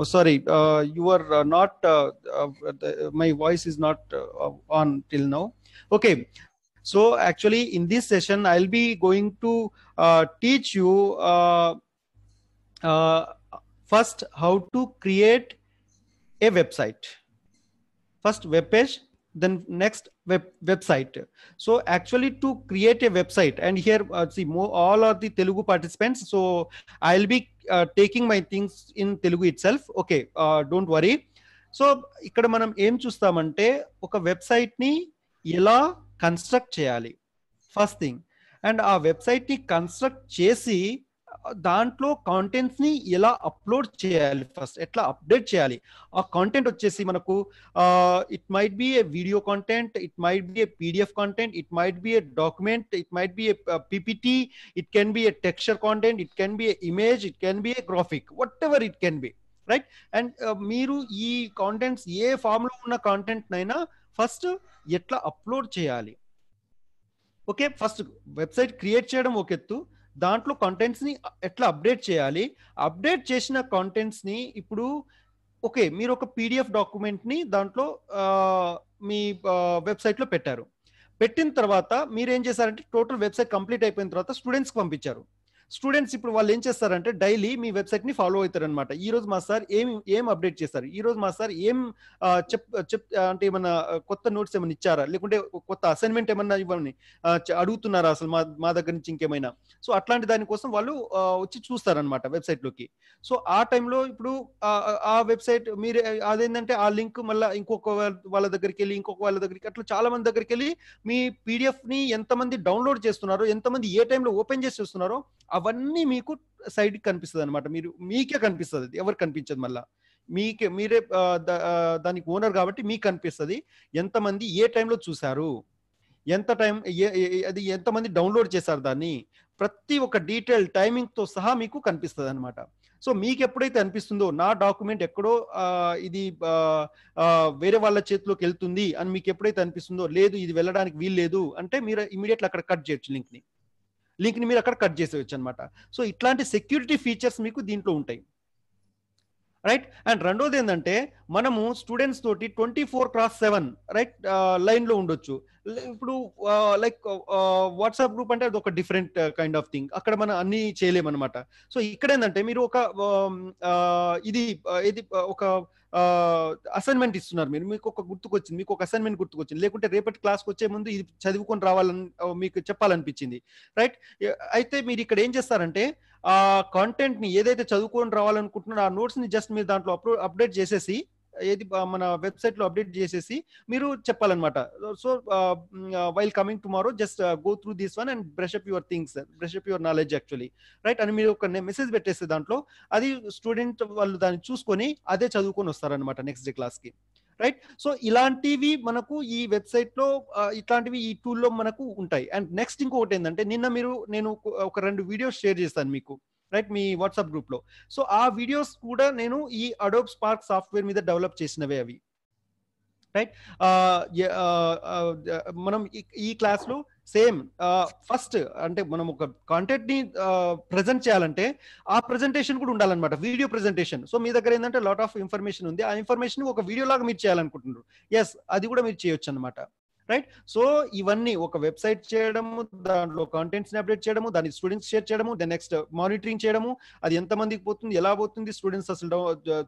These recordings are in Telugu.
Oh, sorry, uh, you are uh, not, uh, uh, my voice is not on till now. Okay, so actually in this session, I'll be going to teach you first how to create a website. First web page, then next web website so actually to create a website and here uh, see all are the telugu participants so i'll be taking my things in Telugu itself okay don't worry so ఇక్కడ మనం ఏం చూస్తామంటే ఒక వెబ్సైట్ని ఎలా కన్స్ట్రక్ట్ చేయాలి ఫస్ట్ థింగ్ అండ్ ఆ వెబ్సైట్ని కన్స్ట్రక్ట్ చేసి దాంట్లో కాంటెంట్స్ ని ఎలా అప్లోడ్ చేయాలి ఫస్ట్ ఎట్లా అప్డేట్ చేయాలి ఆ కాంటెంట్ వచ్చేసి మనకు it might be a video content it might be a PDF content it might be a document it might be a PPT it can be a texture content it can be a image it can be a graphic whatever it can be right and మీరు ఈ కాంటెంట్స్ ఏ ఫామ్ లో ఉన్న కాంటెంట్ నైనా ఫస్ట్ ఎట్లా అప్లోడ్ చేయాలి ఓకే ఫస్ట్ వెబ్సైట్ క్రియేట్ చేయడం ఒక ఎత్తు దాంట్లో కంటెంట్స్ని ఎట్లా అప్డేట్ చేయాలి అప్డేట్ చేసిన కంటెంట్స్ని ఇప్పుడు ఓకే మీరు ఒక పీడిఎఫ్ డాక్యుమెంట్ని దాంట్లో మీ వెబ్సైట్లో పెట్టారు పెట్టిన తర్వాత మీరు ఏం చేశారంటే టోటల్ వెబ్సైట్ కంప్లీట్ అయిపోయిన తర్వాత స్టూడెంట్స్కి పంపించారు స్టూడెంట్స్ ఇప్పుడు వాళ్ళు ఏం చేస్తారంటే డైలీ మీ వెబ్సైట్ ని ఫాలో అవుతారు అనమాట ఈ రోజు మా సార్ ఏం ఏం అప్డేట్ చేస్తారు ఈ రోజు మా సార్ ఏం చెప్ చెప్ అంటే ఏమన్నా కొత్త నోట్స్ ఏమైనా ఇచ్చారా లేకుంటే కొత్త అసైన్మెంట్ ఏమన్నా ఇవ్వని అడుగుతున్నారా అసలు మా మా దగ్గర నుంచి ఇంకేమైనా సో అట్లాంటి దానికోసం వాళ్ళు వచ్చి చూస్తారనమాట వెబ్సైట్ లోకి సో ఆ టైంలో ఇప్పుడు ఆ వెబ్సైట్ మీరు అదేంటంటే ఆ లింక్ మళ్ళీ ఇంకొక వాళ్ళ దగ్గరికి వెళ్ళి ఇంకొక వాళ్ళ దగ్గరికి అట్లా చాలా మంది దగ్గరికి వెళ్ళి మీ పీడిఎఫ్ ని ఎంతమంది డౌన్లోడ్ చేస్తున్నారో ఎంతమంది ఏ టైంలో ఓపెన్ చేసి చూస్తున్నారో అవన్నీ మీకు సైడ్ కనిపిస్తుంది అనమాట మీరు మీకే కనిపిస్తుంది అది ఎవరు కనిపించదు మళ్ళీ మీకే మీరే దానికి ఓనర్ కాబట్టి మీకు కనిపిస్తుంది ఎంతమంది ఏ టైంలో చూశారు ఎంత టైం అది ఎంతమంది డౌన్లోడ్ చేశారు దాన్ని ప్రతి ఒక్క డీటెయిల్ టైమింగ్తో సహా మీకు కనిపిస్తుంది అనమాట సో మీకు ఎప్పుడైతే అనిపిస్తుందో నా డాక్యుమెంట్ ఎక్కడో ఇది వేరే వాళ్ళ చేతిలోకి వెళ్తుంది అని మీకు ఎప్పుడైతే అనిపిస్తుందో లేదు ఇది వెళ్ళడానికి వీలు లేదు అంటే మీరు ఇమీడియట్లీ అక్కడ కట్ చేయొచ్చు లింక్ని లింక్ని మీరు అక్కడ కట్ చేసేయచ్చు అనమాట సో ఇట్లాంటి సెక్యూరిటీ ఫీచర్స్ మీకు దీంట్లో ఉంటాయి రైట్ అండ్ రెండోది ఏంటంటే మనము స్టూడెంట్స్ తోటి twenty four cross seven right line లో ఉండొచ్చు ఇప్పుడు లైక్ వాట్సాప్ గ్రూప్ అంటే అది ఒక డిఫరెంట్ కైండ్ ఆఫ్ థింగ్ అక్కడ మనం అన్ని చేయలేమన్నమాట సో ఇక్కడ ఏంటంటే మీరు ఒక ఇది ఇది ఒక అసైన్మెంట్ ఇస్తున్నారు మీరు మీకు ఒక గుర్తుకొచ్చింది మీకు ఒక అసైన్మెంట్ గుర్తుకొచ్చింది లేకుంటే రేపటి క్లాస్కి వచ్చే ముందు ఇది చదువుకొని రావాలని మీకు చెప్పాలనిపించింది రైట్ అయితే మీరు ఇక్కడ ఏం చేస్తారంటే ఆ కంటెంట్ ని ఏదైతే చదువుకొని రావాలనుకుంటున్నారో ఆ నోట్స్ ని జస్ట్ మీరు దాంట్లో అప్డేట్ చేసేసి ఏది మన వెబ్సైట్ లో అప్డేట్ చేసేసి మీరు చెప్పాలన్నమాట so while coming tomorrow just go through this one and brush up your things brush up your knowledge actually right అని మీరు ఒక మెసేజ్ పెట్టేస్తే దాంట్లో అది స్టూడెంట్ వాళ్ళు దాన్ని చూసుకొని అదే చదువుకొని వస్తారనమాట నెక్స్ట్ డే క్లాస్ కి రైట్ సో ఇలాంటివి మనకు ఈ వెబ్సైట్లో ఇట్లాంటివి ఈ టూల్లో మనకు ఉంటాయి అండ్ నెక్స్ట్ ఇంకొకటి ఏంటంటే నిన్న మీరు నేను ఒక రెండు వీడియోస్ షేర్ చేస్తాను మీకు రైట్ మీ వాట్సాప్ గ్రూప్లో సో ఆ వీడియోస్ కూడా నేను ఈ అడోబ్ స్పార్క్ సాఫ్ట్వేర్ మీద డెవలప్ చేసినవే అవి రైట్ మనం ఈ క్లాస్లో సేమ్ ఫస్ట్ అంటే మనం ఒక కాంటెంట్ ని ప్రజెంట్ చేయాలంటే ఆ ప్రజెంటేషన్ కూడా ఉండాలన్నమాట వీడియో ప్రజెంటేషన్ సో మీ దగ్గర ఏంటంటే లాట్ ఆఫ్ ఇన్ఫర్మేషన్ ఉంది ఆ ఇన్ఫర్మేషన్ ఒక వీడియో లాగా మీరు చేయాలనుకుంటున్నారు ఎస్ అది కూడా మీరు చేయొచ్చు అనమాట రైట్ సో ఇవన్నీ ఒక వెబ్సైట్ చేయడము దాంట్లో కంటెంట్స్ని అప్డేట్ చేయడము దాన్ని స్టూడెంట్స్ షేర్ చేయడము దాని నెక్స్ట్ మానిటరింగ్ చేయడము అది ఎంత మందికి పోతుంది ఎలా పోతుంది స్టూడెంట్స్ అసలు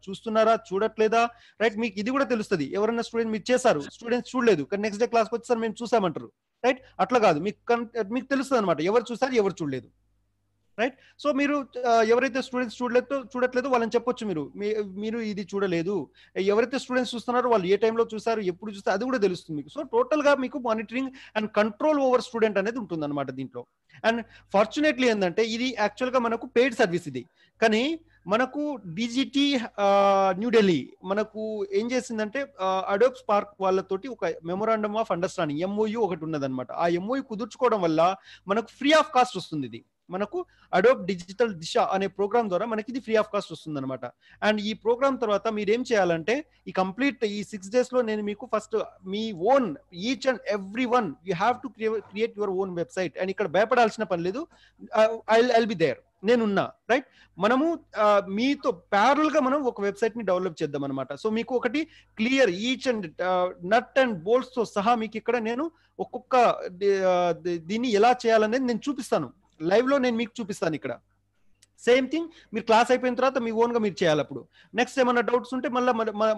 చూస్తున్నారా చూడట్లేదా రైట్ మీకు ఇది కూడా తెలుస్తుంది ఎవరైనా స్టూడెంట్ మీరు చేశారు స్టూడెంట్స్ చూడలేదు కానీ నెక్స్ట్ డే క్లాస్కి వచ్చేసారు మేము చూసామంటారు రైట్ అట్లా కాదు మీకు మీకు తెలుస్తుంది అనమాట ఎవరు చూసారు ఎవరు చూడలేదు రైట్ సో మీరు uh, ఎవరైతే స్టూడెంట్స్ చూడలేదు చూడట్లేదు వాళ్ళని చెప్పొచ్చు మీరు మీరు ఇది చూడలేదు ఎవరైతే స్టూడెంట్స్ చూస్తున్నారో వాళ్ళు ఏ టైంలో చూసారు ఎప్పుడు చూస్తారు అది కూడా తెలుస్తుంది మీకు సో టోటల్ గా మీకు monitoring and control over student అనేది ఉంటుంది అనమాట దీంట్లో అండ్ ఫార్చునేట్లీ ఏంటంటే ఇది యాక్చువల్ గా మనకు పెయిడ్ సర్వీస్ ఇది కానీ మనకు డిజిటీ న్యూఢిల్లీ uh, మనకు ఏం చేసిందంటే అడోబ్ uh, స్పార్క్ వాళ్ళతోటి ఒక మెమోరాండమ్ ఆఫ్ అండర్స్టాండింగ్ ఎంఓయూ ఒకటి ఉన్నదన్నమాట ఆ ఎంఓయూ కుదుర్చుకోవడం వల్ల మనకు ఫ్రీ ఆఫ్ కాస్ట్ వస్తుంది ఇది మనకు అడోబ్ డిజిటల్ దిశ అనే ప్రోగ్రామ్ ద్వారా మనకి ఇది ఫ్రీ ఆఫ్ కాస్ట్ వస్తుంది అనమాట అండ్ ఈ ప్రోగ్రామ్ తర్వాత మీరు ఏం చేయాలంటే ఈ కంప్లీట్ ఈ సిక్స్ డేస్ లో నేను మీకు ఫస్ట్ మీ own each and every one you have to create your own website and ఇక్కడ భయపడాల్సిన పని లేదు ఐ ఐల్ బి దేర్ నేనున్నా రైట్ మనము uh, మీతో ప్యారల్ గా మనం ఒక వెబ్సైట్ ని డెవలప్ చేద్దాం అనమాట సో మీకు ఒకటి clear each and nut and bolts తో సహా మీకు ఇక్కడ నేను ఒక్కొక్క uh, దీన్ని ఎలా చేయాలనేది నేను చూపిస్తాను లైవ్ లో నేను మీకు చూపిస్తాను ఇక్కడ సేమ్ థింగ్ మీరు క్లాస్ అయిపోయిన తర్వాత మీ ఓన్గా మీరు చేయాలి అప్పుడు నెక్స్ట్ ఏమైనా డౌట్స్ ఉంటే మళ్ళీ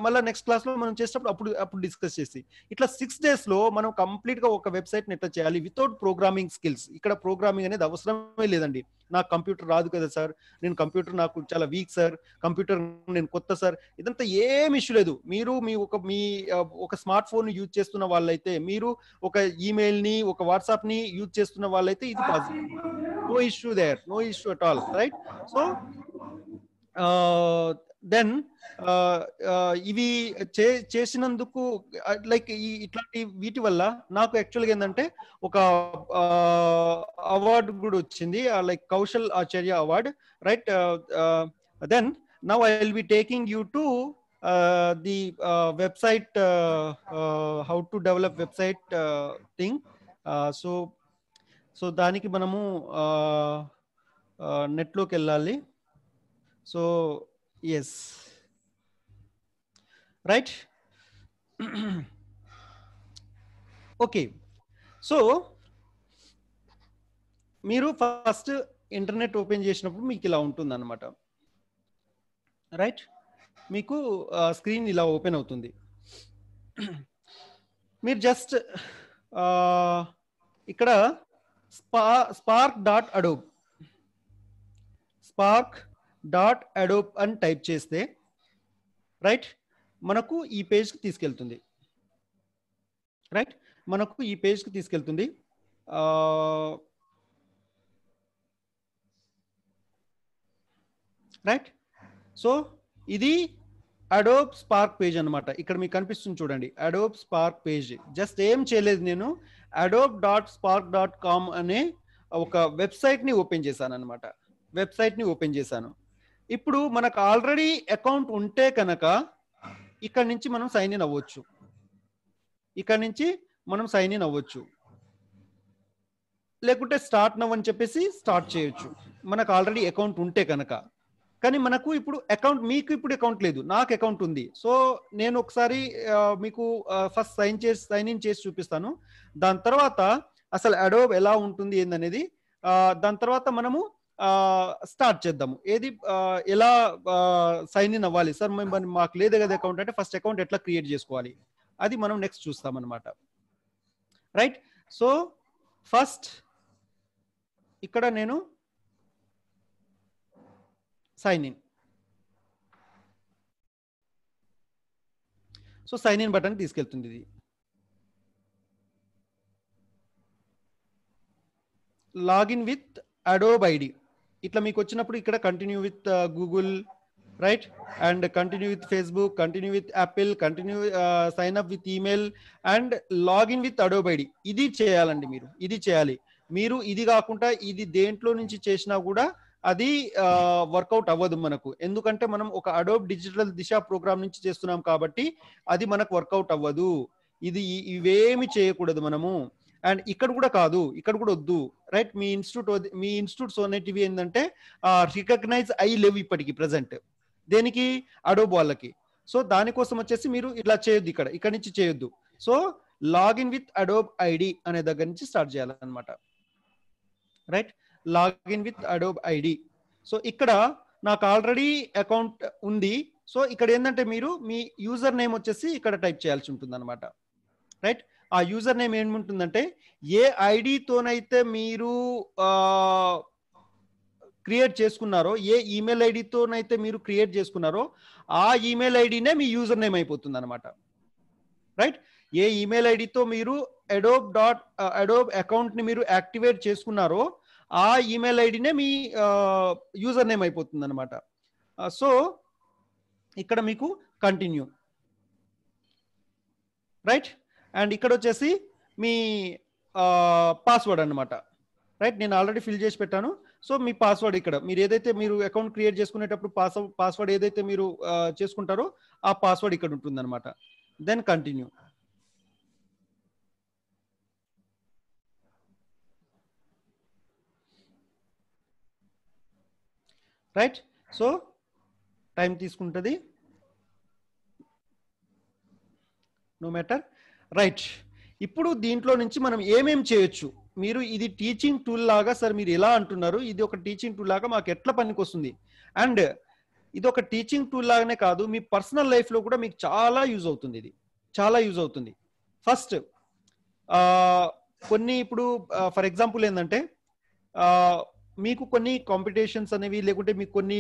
మళ్ళీ నెక్స్ట్ క్లాస్లో మనం చేసేటప్పుడు అప్పుడు అప్పుడు డిస్కస్ చేసి ఇట్లా సిక్స్ డేస్లో మనం కంప్లీట్గా ఒక వెబ్సైట్ని ఎట్లా చేయాలి వితౌట్ ప్రోగ్రామింగ్ స్కిల్స్ ఇక్కడ ప్రోగ్రామింగ్ అనేది అవసరమే లేదండి నాకు కంప్యూటర్ రాదు కదా సార్ నేను కంప్యూటర్ నాకు చాలా వీక్ సార్ కంప్యూటర్ నేను కొత్త సార్ ఇదంతా ఏం ఇష్యూ లేదు మీరు మీ ఒక మీ ఒక స్మార్ట్ ఫోన్ యూజ్ చేస్తున్న వాళ్ళైతే మీరు ఒక ఈమెయిల్ని ఒక వాట్సాప్ని యూజ్ చేస్తున్న వాళ్ళైతే ఇది positive no issue there, no issue at all, right? So uh, then uh, uh, ఇవి చే చేసినందుకు లైక్ uh, ఈ ఇట్లాంటి వీటి వల్ల నాకు యాక్చువల్గా ఏంటంటే ఒక అవార్డు కూడా వచ్చింది like Kaushal Acharya award right then now I will be taking you to the website how to develop website thing so so దానికి మనము నెట్లోకి వెళ్ళాలి so yes right okay so మీరు ఫస్ట్ ఇంటర్నెట్ ఓపెన్ చేసినప్పుడు మీకు ఇలా ఉంటుంది అనమాట రైట్ మీకు స్క్రీన్ ఇలా ఓపెన్ అవుతుంది మీరు జస్ట్ ఇక్కడ Spark dot Adobe Spark dot Adobe అని టైప్ చేస్తే రైట్ మనకు ఈ పేజ్కి తీసుకెళ్తుంది రైట్ మనకు ఈ పేజ్కి తీసుకెళ్తుంది రైట్ సో ఇది అడోబ్ స్పార్క్ పేజ్ అనమాట ఇక్కడ మీకు కనిపిస్తుంది చూడండి అడోబ్ స్పార్క్ పేజ్ జస్ట్ ఏం చేయలేదు నేను Adobe dot Spark dot com అనే ఒక వెబ్సైట్ని ఓపెన్ చేశాను అనమాట వెబ్సైట్ని ఓపెన్ చేశాను ఇప్పుడు మనకు ఆల్రెడీ అకౌంట్ ఉంటే కనుక ఇక్కడ నుంచి మనం సైన్ ఇన్ అవ్వచ్చు ఇక్కడ నుంచి మనం సైన్ ఇన్ అవ్వచ్చు లేకుంటే స్టార్ట్ నవ్ అని చెప్పేసి స్టార్ట్ చేయొచ్చు మనకు ఆల్రెడీ అకౌంట్ ఉంటే కనుక కానీ మనకు ఇప్పుడు అకౌంట్ మీకు ఇప్పుడు అకౌంట్ లేదు నాకు అకౌంట్ ఉంది సో నేను ఒకసారి మీకు ఫస్ట్ సైన్ చేసి సైన్ ఇన్ చేసి చూపిస్తాను దాని తర్వాత అసలు అడోబ్ ఎలా ఉంటుంది ఏందనేది దాని తర్వాత మనము స్టార్ట్ చేద్దాము ఏది ఎలా సైన్ ఇన్ అవ్వాలి సార్ మేము మాకు లేదు కదా అకౌంట్ అంటే ఫస్ట్ అకౌంట్ ఎట్లా క్రియేట్ చేసుకోవాలి అది మనం నెక్స్ట్ చూస్తాం అనమాట రైట్ సో ఫస్ట్ ఇక్కడ నేను sign in. So sign in button తీసుకెళ్తుంది ఇది లాగిన్ విత్ అడోబ్ ఐడి ఇట్లా మీకు వచ్చినప్పుడు ఇక్కడ continue with Google right and continue with Facebook continue with Apple continue sign up with email and login with Adobe ID ఇది చేయాలండి మీరు ఇది చేయాలి మీరు ఇది కాకుండా ఇది దేంట్లో నుంచి చేసినా కూడా అది వర్కౌట్ అవ్వదు మనకు ఎందుకంటే మనం ఒక అడోబ్ డిజిటల్ దిశ ప్రోగ్రామ్ నుంచి చేస్తున్నాం కాబట్టి అది మనకు వర్కౌట్ అవ్వదు ఇది ఇవేమి చేయకూడదు మనము అండ్ ఇక్కడ కూడా కాదు ఇక్కడ కూడా వద్దు రైట్ మీ ఇన్స్టిట్యూట్ మీ ఇన్స్టిట్యూట్స్ అనేటివి ఏంటంటే రికగ్నైజ్ ఐ లెవ్ ఇప్పటికి ప్రజెంట్ దేనికి అడోబ్ వాళ్ళకి సో దానికోసం వచ్చేసి మీరు ఇట్లా చేయొద్దు ఇక్కడ ఇక్కడ నుంచి చేయొద్దు so login with Adobe ID అనే దగ్గర నుంచి స్టార్ట్ చేయాలన్నమాట right login with Adobe ID so ఇక్కడ నాకు ఆల్రెడీ అకౌంట్ ఉంది సో ఇక్కడ ఏంటంటే మీరు మీ యూజర్ నేమ్ వచ్చేసి ఇక్కడ టైప్ చేయాల్సి ఉంటుంది అనమాట రైట్ ఆ యూజర్ నేమ్ ఏముంటుందంటే ఏ ఐడితోనైతే మీరు క్రియేట్ చేసుకున్నారో ఏ ఈమెయిల్ ఐడితోనైతే మీరు క్రియేట్ చేసుకున్నారో ఆ ఈమెయిల్ ఐడినే మీ యూజర్ నేమ్ అయిపోతుంది అనమాట రైట్ ఏ ఈమెయిల్ ఐడితో మీరు అడోబ్ డాట్ అడోబ్ అకౌంట్ని మీరు యాక్టివేట్ చేసుకున్నారో ఆ ఈమెయిల్ ఐడినే మీ యూజర్ నేమ్ అయిపోతుంది అనమాట సో ఇక్కడ మీకు కంటిన్యూ రైట్ అండ్ ఇక్కడ వచ్చేసి మీ పాస్వర్డ్ అనమాట రైట్ నేను ఆల్రెడీ ఫిల్ చేసి పెట్టాను సో మీ పాస్వర్డ్ ఇక్కడ మీరు ఏదైతే మీరు అకౌంట్ క్రియేట్ చేసుకునేటప్పుడు పాస్ పాస్వర్డ్ ఏదైతే మీరు చేసుకుంటారో ఆ పాస్వర్డ్ ఇక్కడ ఉంటుంది అనమాట then continue right so time తీసుకుంటుంది నో మ్యాటర్ రైట్ ఇప్పుడు దీంట్లో నుంచి మనం ఏమేం చేయొచ్చు మీరు ఇది టీచింగ్ టూల్ లాగా సార్ మీరు ఎలా అంటున్నారు ఇది ఒక టీచింగ్ టూల్ లాగా మాకు ఎట్లా పనికొస్తుంది అండ్ ఇది ఒక టీచింగ్ టూల్ లాగానే కాదు మీ పర్సనల్ లైఫ్లో కూడా మీకు చాలా యూజ్ అవుతుంది ఇది చాలా యూజ్ అవుతుంది ఫస్ట్ కొన్ని ఇప్పుడు ఫర్ ఎగ్జాంపుల్ ఏంటంటే మీకు కొన్ని కాంపిటీషన్స్ అనేవి లేకుంటే మీకు కొన్ని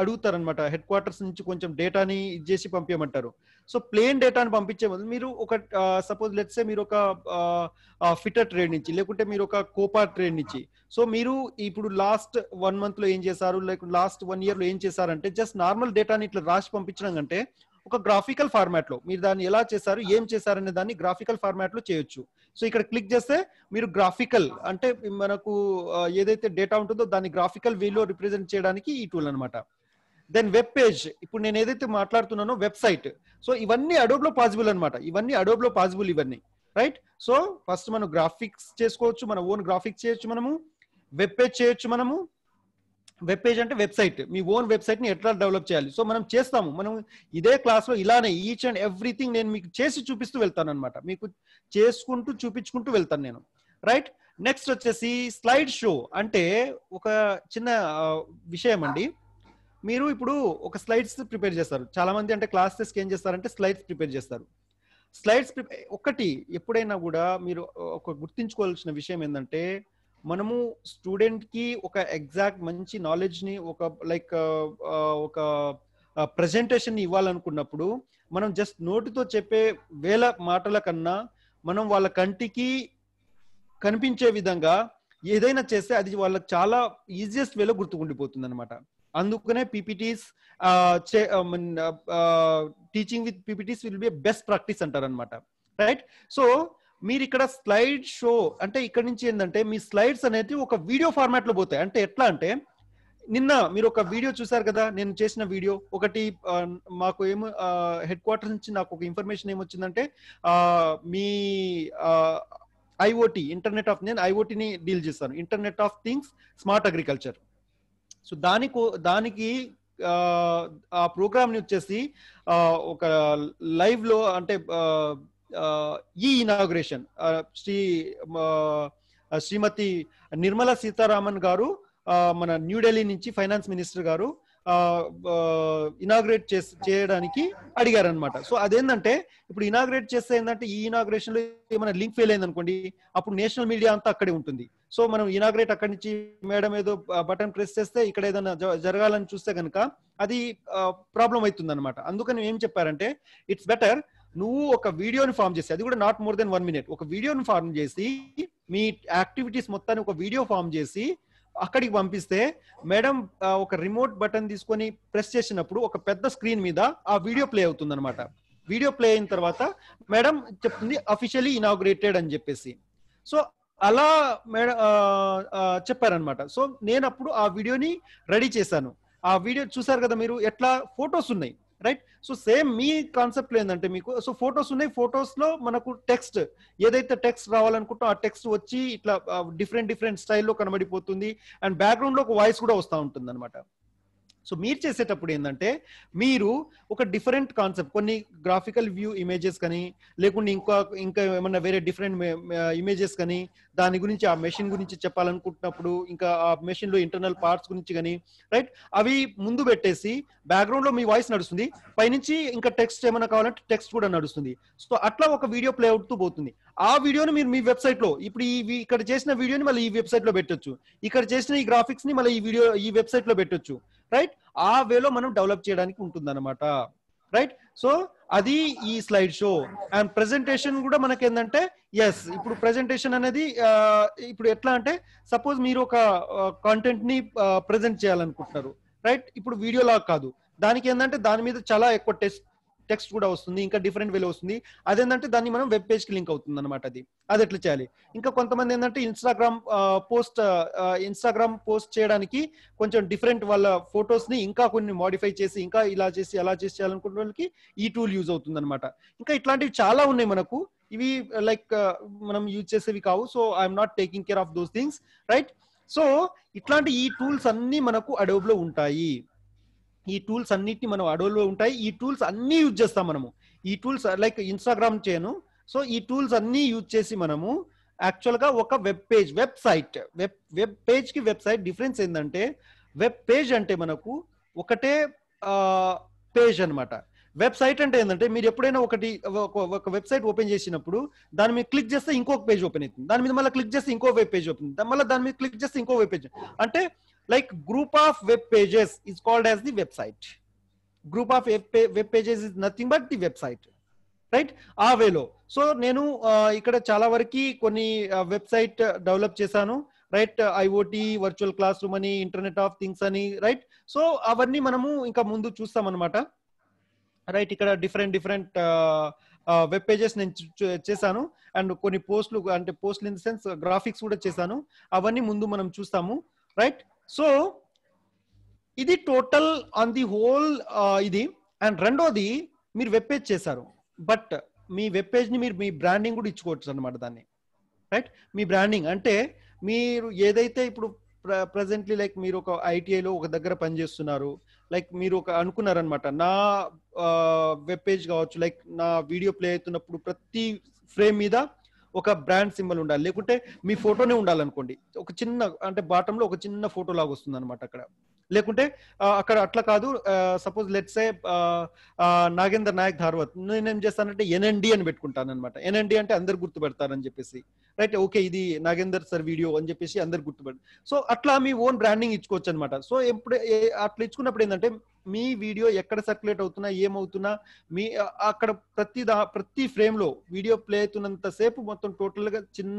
అడుగుతారనమాట హెడ్ క్వార్టర్స్ నుంచి కొంచెం డేటాని చేసి పంపించమంటారు సో ప్లేన్ డేటాని పంపించే ముందు మీరు ఒక సపోజ్ లెట్స్ మీరు ఒక ఫిటర్ ట్రేడ్ నుంచి లేకుంటే మీరు ఒక కోపా ట్రేడ్ నుంచి సో మీరు ఇప్పుడు లాస్ట్ వన్ మంత్ లో ఏం చేశారు లేకుంటే లాస్ట్ వన్ ఇయర్ లో ఏం చేశారంటే జస్ట్ నార్మల్ డేటాని ఇట్లా రాసి పంపించడం కంటే ఒక గ్రాఫికల్ ఫార్మాట్ లో మీరు దాన్ని ఎలా చేశారు ఏం చేశారు అనే దాన్ని గ్రాఫికల్ ఫార్మాట్ లో చేయొచ్చు సో ఇక్కడ క్లిక్ చేస్తే మీరు గ్రాఫికల్ అంటే మనకు ఏదైతే డేటా ఉంటుందో దాన్ని గ్రాఫికల్ వేలో రిప్రజెంట్ చేయడానికి ఈ టూల్ అనమాట దెన్ వెబ్ పేజ్ ఇప్పుడు నేను ఏదైతే మాట్లాడుతున్నానో వెబ్సైట్ సో ఇవన్నీ అడోబ్ లో పాసిబుల్ అనమాట ఇవన్నీ అడోబ్ లో పాసిబుల్ ఇవన్నీ రైట్ సో ఫస్ట్ మనం గ్రాఫిక్స్ చేసుకోవచ్చు మన ఓన్ గ్రాఫిక్స్ చేయొచ్చు మనము వెబ్ పేజ్ చేయొచ్చు మనము వెబ్ పేజ్ అంటే వెబ్సైట్ మీ ఓన్ వెబ్సైట్ని ఎట్లా డెవలప్ చేయాలి సో మనం చేస్తాము మనం ఇదే క్లాస్లో ఇలానే ఈచ్ అండ్ ఎవ్రీథింగ్ నేను మీకు చేసి చూపిస్తూ వెళ్తాను అనమాట మీకు చేసుకుంటూ చూపించుకుంటూ వెళ్తాను నేను రైట్ నెక్స్ట్ వచ్చేసి స్లైడ్ షో అంటే ఒక చిన్న విషయం అండి మీరు ఇప్పుడు ఒక స్లైడ్స్ ప్రిపేర్ చేస్తారు చాలా మంది అంటే క్లాసెస్కి ఏం చేస్తారంటే స్లైడ్స్ ప్రిపేర్ చేస్తారు స్లైడ్స్ ఒకటి ఎప్పుడైనా కూడా మీరు ఒక గుర్తించుకోవాల్సిన విషయం ఏంటంటే మనము స్టూడెంట్ కి ఒక ఎగ్జాక్ట్ మంచి నాలెడ్జ్ ని ఒక లైక్ ఒక ప్రజెంటేషన్ ఇవ్వాలనుకున్నప్పుడు మనం జస్ట్ నోటితో చెప్పే వేల మాటల కన్నా మనం వాళ్ళ కంటికి కనిపించే విధంగా ఏదైనా చేస్తే అది వాళ్ళకి చాలా ఈజియెస్ట్ వేలో గుర్తుకుండిపోతుంది అనమాట అందుకనే PPTs teaching with PPTs will be best practice అంటారు అనమాట రైట్ సో మీరు ఇక్కడ స్లైడ్ షో అంటే ఇక్కడ నుంచి ఏంటంటే మీ స్లైడ్స్ అనేది ఒక వీడియో ఫార్మాట్ లో పోతాయి అంటే ఎట్లా అంటే నిన్న మీరు ఒక వీడియో చూసారు కదా నేను చేసిన వీడియో ఒకటి మాకు ఏమి హెడ్ క్వార్టర్ నుంచి నాకు ఒక ఇన్ఫర్మేషన్ ఏమొచ్చిందంటే మీ ఐఓటీ ఇంటర్నెట్ ఆఫ్ నేను ఐఓటీని డీల్ చేస్తాను internet of things smart agriculture so దానికి దానికి ఆ ప్రోగ్రామ్ వచ్చేసి ఒక లైవ్ లో అంటే ఈ ఇనాగ్రేషన్ శ్రీ శ్రీమతి నిర్మలా సీతారామన్ గారు మన న్యూఢిల్లీ నుంచి ఫైనాన్స్ మినిస్టర్ గారు ఇనాగ్రేట్ చేసి చేయడానికి అడిగారనమాట సో అదేంటంటే ఇప్పుడు ఇనాగ్రేట్ చేస్తే ఏంటంటే ఈ ఇనాగ్రేషన్ లో ఏమైనా లింక్ ఫెయిల్ అయింది అనుకోండి అప్పుడు నేషనల్ మీడియా అంతా అక్కడే ఉంటుంది సో మనం ఇనాగ్రేట్ అక్కడి నుంచి మేడం ఏదో బటన్ ప్రెస్ చేస్తే ఇక్కడ ఏదైనా జరగాలని చూస్తే కనుక అది ప్రాబ్లం అవుతుంది అనమాట అందుకని ఏం చెప్పారంటే ఇట్స్ బెటర్ నువ్వు ఒక వీడియోని ఫామ్ చేసి అది కూడా not more than one minute ఒక వీడియోని ఫామ్ చేసి మీ యాక్టివిటీస్ మొత్తాన్ని ఒక వీడియో ఫామ్ చేసి అక్కడికి పంపిస్తే మేడం ఒక రిమోట్ బటన్ తీసుకొని ప్రెస్ చేసినప్పుడు ఒక పెద్ద స్క్రీన్ మీద ఆ వీడియో ప్లే అవుతుంది అనమాట వీడియో ప్లే అయిన తర్వాత మేడం చెప్తుంది అఫీషియలీ ఇనాగ్రేటెడ్ అని చెప్పేసి సో అలా మేడం చెప్పారనమాట సో నేను అప్పుడు ఆ వీడియోని రెడీ చేశాను ఆ వీడియో చూసారు కదా మీరు ఎట్లా ఫొటోస్ ఉన్నాయి రైట్ సో సేమ్ మీ కాన్సెప్ట్ ఏంటంటే మీకు సో ఫొటోస్ ఉన్నాయి ఫొటోస్ లో మనకు టెక్స్ట్ ఏదైతే టెక్స్ట్ రావాలనుకుంటా ఆ టెక్స్ట్ వచ్చి ఇట్లా డిఫరెంట్ డిఫరెంట్ స్టైల్లో కనబడిపోతుంది అండ్ బ్యాక్గ్రౌండ్ లో ఒక వాయిస్ కూడా వస్తూ ఉంటుంది అనమాట సో మీరు చేసేటప్పుడు ఏంటంటే మీరు ఒక డిఫరెంట్ కాన్సెప్ట్ కొన్ని గ్రాఫికల్ వ్యూ ఇమేజెస్ కానీ లేకుంటే ఇంకా ఇంకా ఏమన్నా వేరే డిఫరెంట్ ఇమేజెస్ కానీ దాని గురించి ఆ మెషిన్ గురించి చెప్పాలనుకుంటున్నప్పుడు ఇంకా ఆ మెషిన్లో ఇంటర్నల్ పార్ట్స్ గురించి కానీ రైట్ అవి ముందు పెట్టేసి బ్యాక్గ్రౌండ్లో మీ వాయిస్ నడుస్తుంది పైనుంచి ఇంకా టెక్స్ట్ ఏమైనా కావాలంటే టెక్స్ట్ కూడా నడుస్తుంది సో అట్లా ఒక వీడియో ప్లే అవుతూ పోతుంది ఆ వీడియోని మీరు మీ వెబ్సైట్లో ఇప్పుడు ఈ ఇక్కడ చేసిన వీడియోని మళ్ళీ ఈ వెబ్సైట్లో పెట్టొచ్చు ఇక్కడ చేసిన ఈ గ్రాఫిక్స్ని మళ్ళీ ఈ వీడియో ఈ వెబ్సైట్లో పెట్టొచ్చు రైట్ ఆ వేలో మనం డెవలప్ చేయడానికి ఉంటుంది అనమాట రైట్ సో అది ఈ స్లైడ్ షో అండ్ ప్రెజెంటేషన్ కూడా మనకి ఏంటంటే ఎస్ ఇప్పుడు ప్రెజెంటేషన్ అనేది ఇప్పుడు ఎట్లా అంటే సపోజ్ మీరు ఒక కాంటెంట్ ని ప్రెజెంట్ చేయాలనుకుంటున్నారు రైట్ ఇప్పుడు వీడియో లాగా కాదు దానికి ఏంటంటే దాని మీద చాలా ఎక్కువ టెస్ట్ టెక్స్ట్ కూడా వస్తుంది ఇంకా డిఫరెంట్ వేలో వస్తుంది అదేంటంటే దాన్ని మనం వెబ్ పేజ్ కి లింక్ అవుతుంది అనమాట అది అది ఎట్లా చేయాలి ఇంకా కొంతమంది ఏంటంటే ఇన్స్టాగ్రామ్ పోస్ట్ ఇన్స్టాగ్రామ్ పోస్ట్ చేయడానికి కొంచెం డిఫరెంట్ వాళ్ళ ఫొటోస్ ని ఇంకా కొన్ని మోడిఫై చేసి ఇంకా ఇలా చేసి అలా చేసి చేయాలనుకున్న వాళ్ళకి ఈ టూల్ యూజ్ అవుతుంది అనమాట ఇంకా ఇట్లాంటివి చాలా ఉన్నాయి మనకు ఇవి లైక్ మనం యూజ్ చేసేవి కావు so I'm not taking care of those things right so ఇట్లాంటి ఈ టూల్స్ అన్ని మనకు అడోబ్లో ఉంటాయి ఈ టూల్స్ అన్నిటిని మనం అడవుల్లో ఉంటాయి ఈ టూల్స్ అన్నీ యూజ్ చేస్తాం మనము ఈ టూల్స్ లైక్ ఇన్స్టాగ్రామ్ చేయను సో ఈ టూల్స్ అన్నీ యూజ్ చేసి మనము యాక్చువల్గా ఒక వెబ్ పేజ్ వెబ్సైట్ వెబ్ వెబ్ పేజ్కి వెబ్సైట్ డిఫరెన్స్ ఏంటంటే వెబ్ పేజ్ అంటే మనకు ఒకటే పేజ్ అనమాట వెబ్సైట్ అంటే ఏంటంటే మీరు ఎప్పుడైనా ఒకటి ఒక వెబ్సైట్ ఓపెన్ చేసినప్పుడు దాని మీద క్లిక్ చేస్తే ఇంకొక పేజ్ ఓపెన్ అవుతుంది దాని మీద మళ్ళీ క్లిక్ చేస్తే ఇంకో వెబ్ పేజ్ ఓపెన్ మళ్ళీ దాని మీద క్లిక్ చేస్తే ఇంకో వెబ్ పేజ్ అంటే like group of web pages is called as the website group of web pages is nothing but the website right ఆ వేలో సో నేను ఇక్కడ చాలా వరకు కొన్ని వెబ్సైట్ డెవలప్ చేశాను right IoT virtual classroom అని ఇంటర్నెట్ ఆఫ్ థింగ్స్ అని రైట్ సో అవన్నీ మనము ఇంకా ముందు చూస్తాం అనమాట రైట్ ఇక్కడ డిఫరెంట్ డిఫరెంట్ వెబ్ పేజెస్ నేను చేశాను అండ్ కొన్ని పోస్ట్లు అంటే పోస్ట్లు ఇన్ ద సెన్స్ గ్రాఫిక్స్ కూడా చేశాను అవన్నీ ముందు మనం చూస్తాము రైట్ సో ఇది టోటల్ ఆన్ ది హోల్ ఇది అండ్ రెండోది మీరు వెబ్ పేజ్ చేశారు బట్ మీ వెబ్ పేజ్ని మీరు మీ బ్రాండింగ్ కూడా ఇచ్చుకోవచ్చు అనమాట దాన్ని రైట్ మీ బ్రాండింగ్ అంటే మీరు ఏదైతే ఇప్పుడు ప్రజెంట్లీ లైక్ మీరు ఒక ఐటీఐలో ఒక దగ్గర పనిచేస్తున్నారు లైక్ మీరు ఒక అనుకున్నారనమాట నా వెబ్ పేజ్ కావచ్చు లైక్ నా వీడియో ప్లే అవుతున్నప్పుడు ప్రతి ఫ్రేమ్ మీద ఒక బ్రాండ్ సింబల్ ఉండాలి లేకుంటే మీ ఫోటోనే ఉండాలనుకోండి ఒక చిన్న అంటే బాటంలో ఒక చిన్న ఫోటో లాగా వస్తుంది అనమాట అక్కడ లేకుంటే అక్కడ అట్లా కాదు suppose let's a Nagendra Nayak Dharavath నేనేం చేస్తానంటే ఎన్ఎన్డి అని పెట్టుకుంటాను అనమాట ఎన్ఎన్డి అంటే అందరు పెడతారని చెప్పేసి రైట్ ఓకే ఇది నాగేందర్ సార్ వీడియో అని చెప్పేసి అందరు గుర్తుపెడతారు సో అట్లా మీ ఓన్ బ్రాండింగ్ ఇచ్చుకోవచ్చు అనమాట సో ఎప్పుడు అట్లా ఇచ్చుకున్నప్పుడు ఏంటంటే మీ వీడియో ఎక్కడ సర్క్యులేట్ అవుతున్నా ఏమవుతున్నా మీ అక్కడ ప్రతి దా ప్రతి ఫ్రేమ్ లో వీడియో ప్లే అవుతున్నంత సేపు మొత్తం టోటల్ గా చిన్న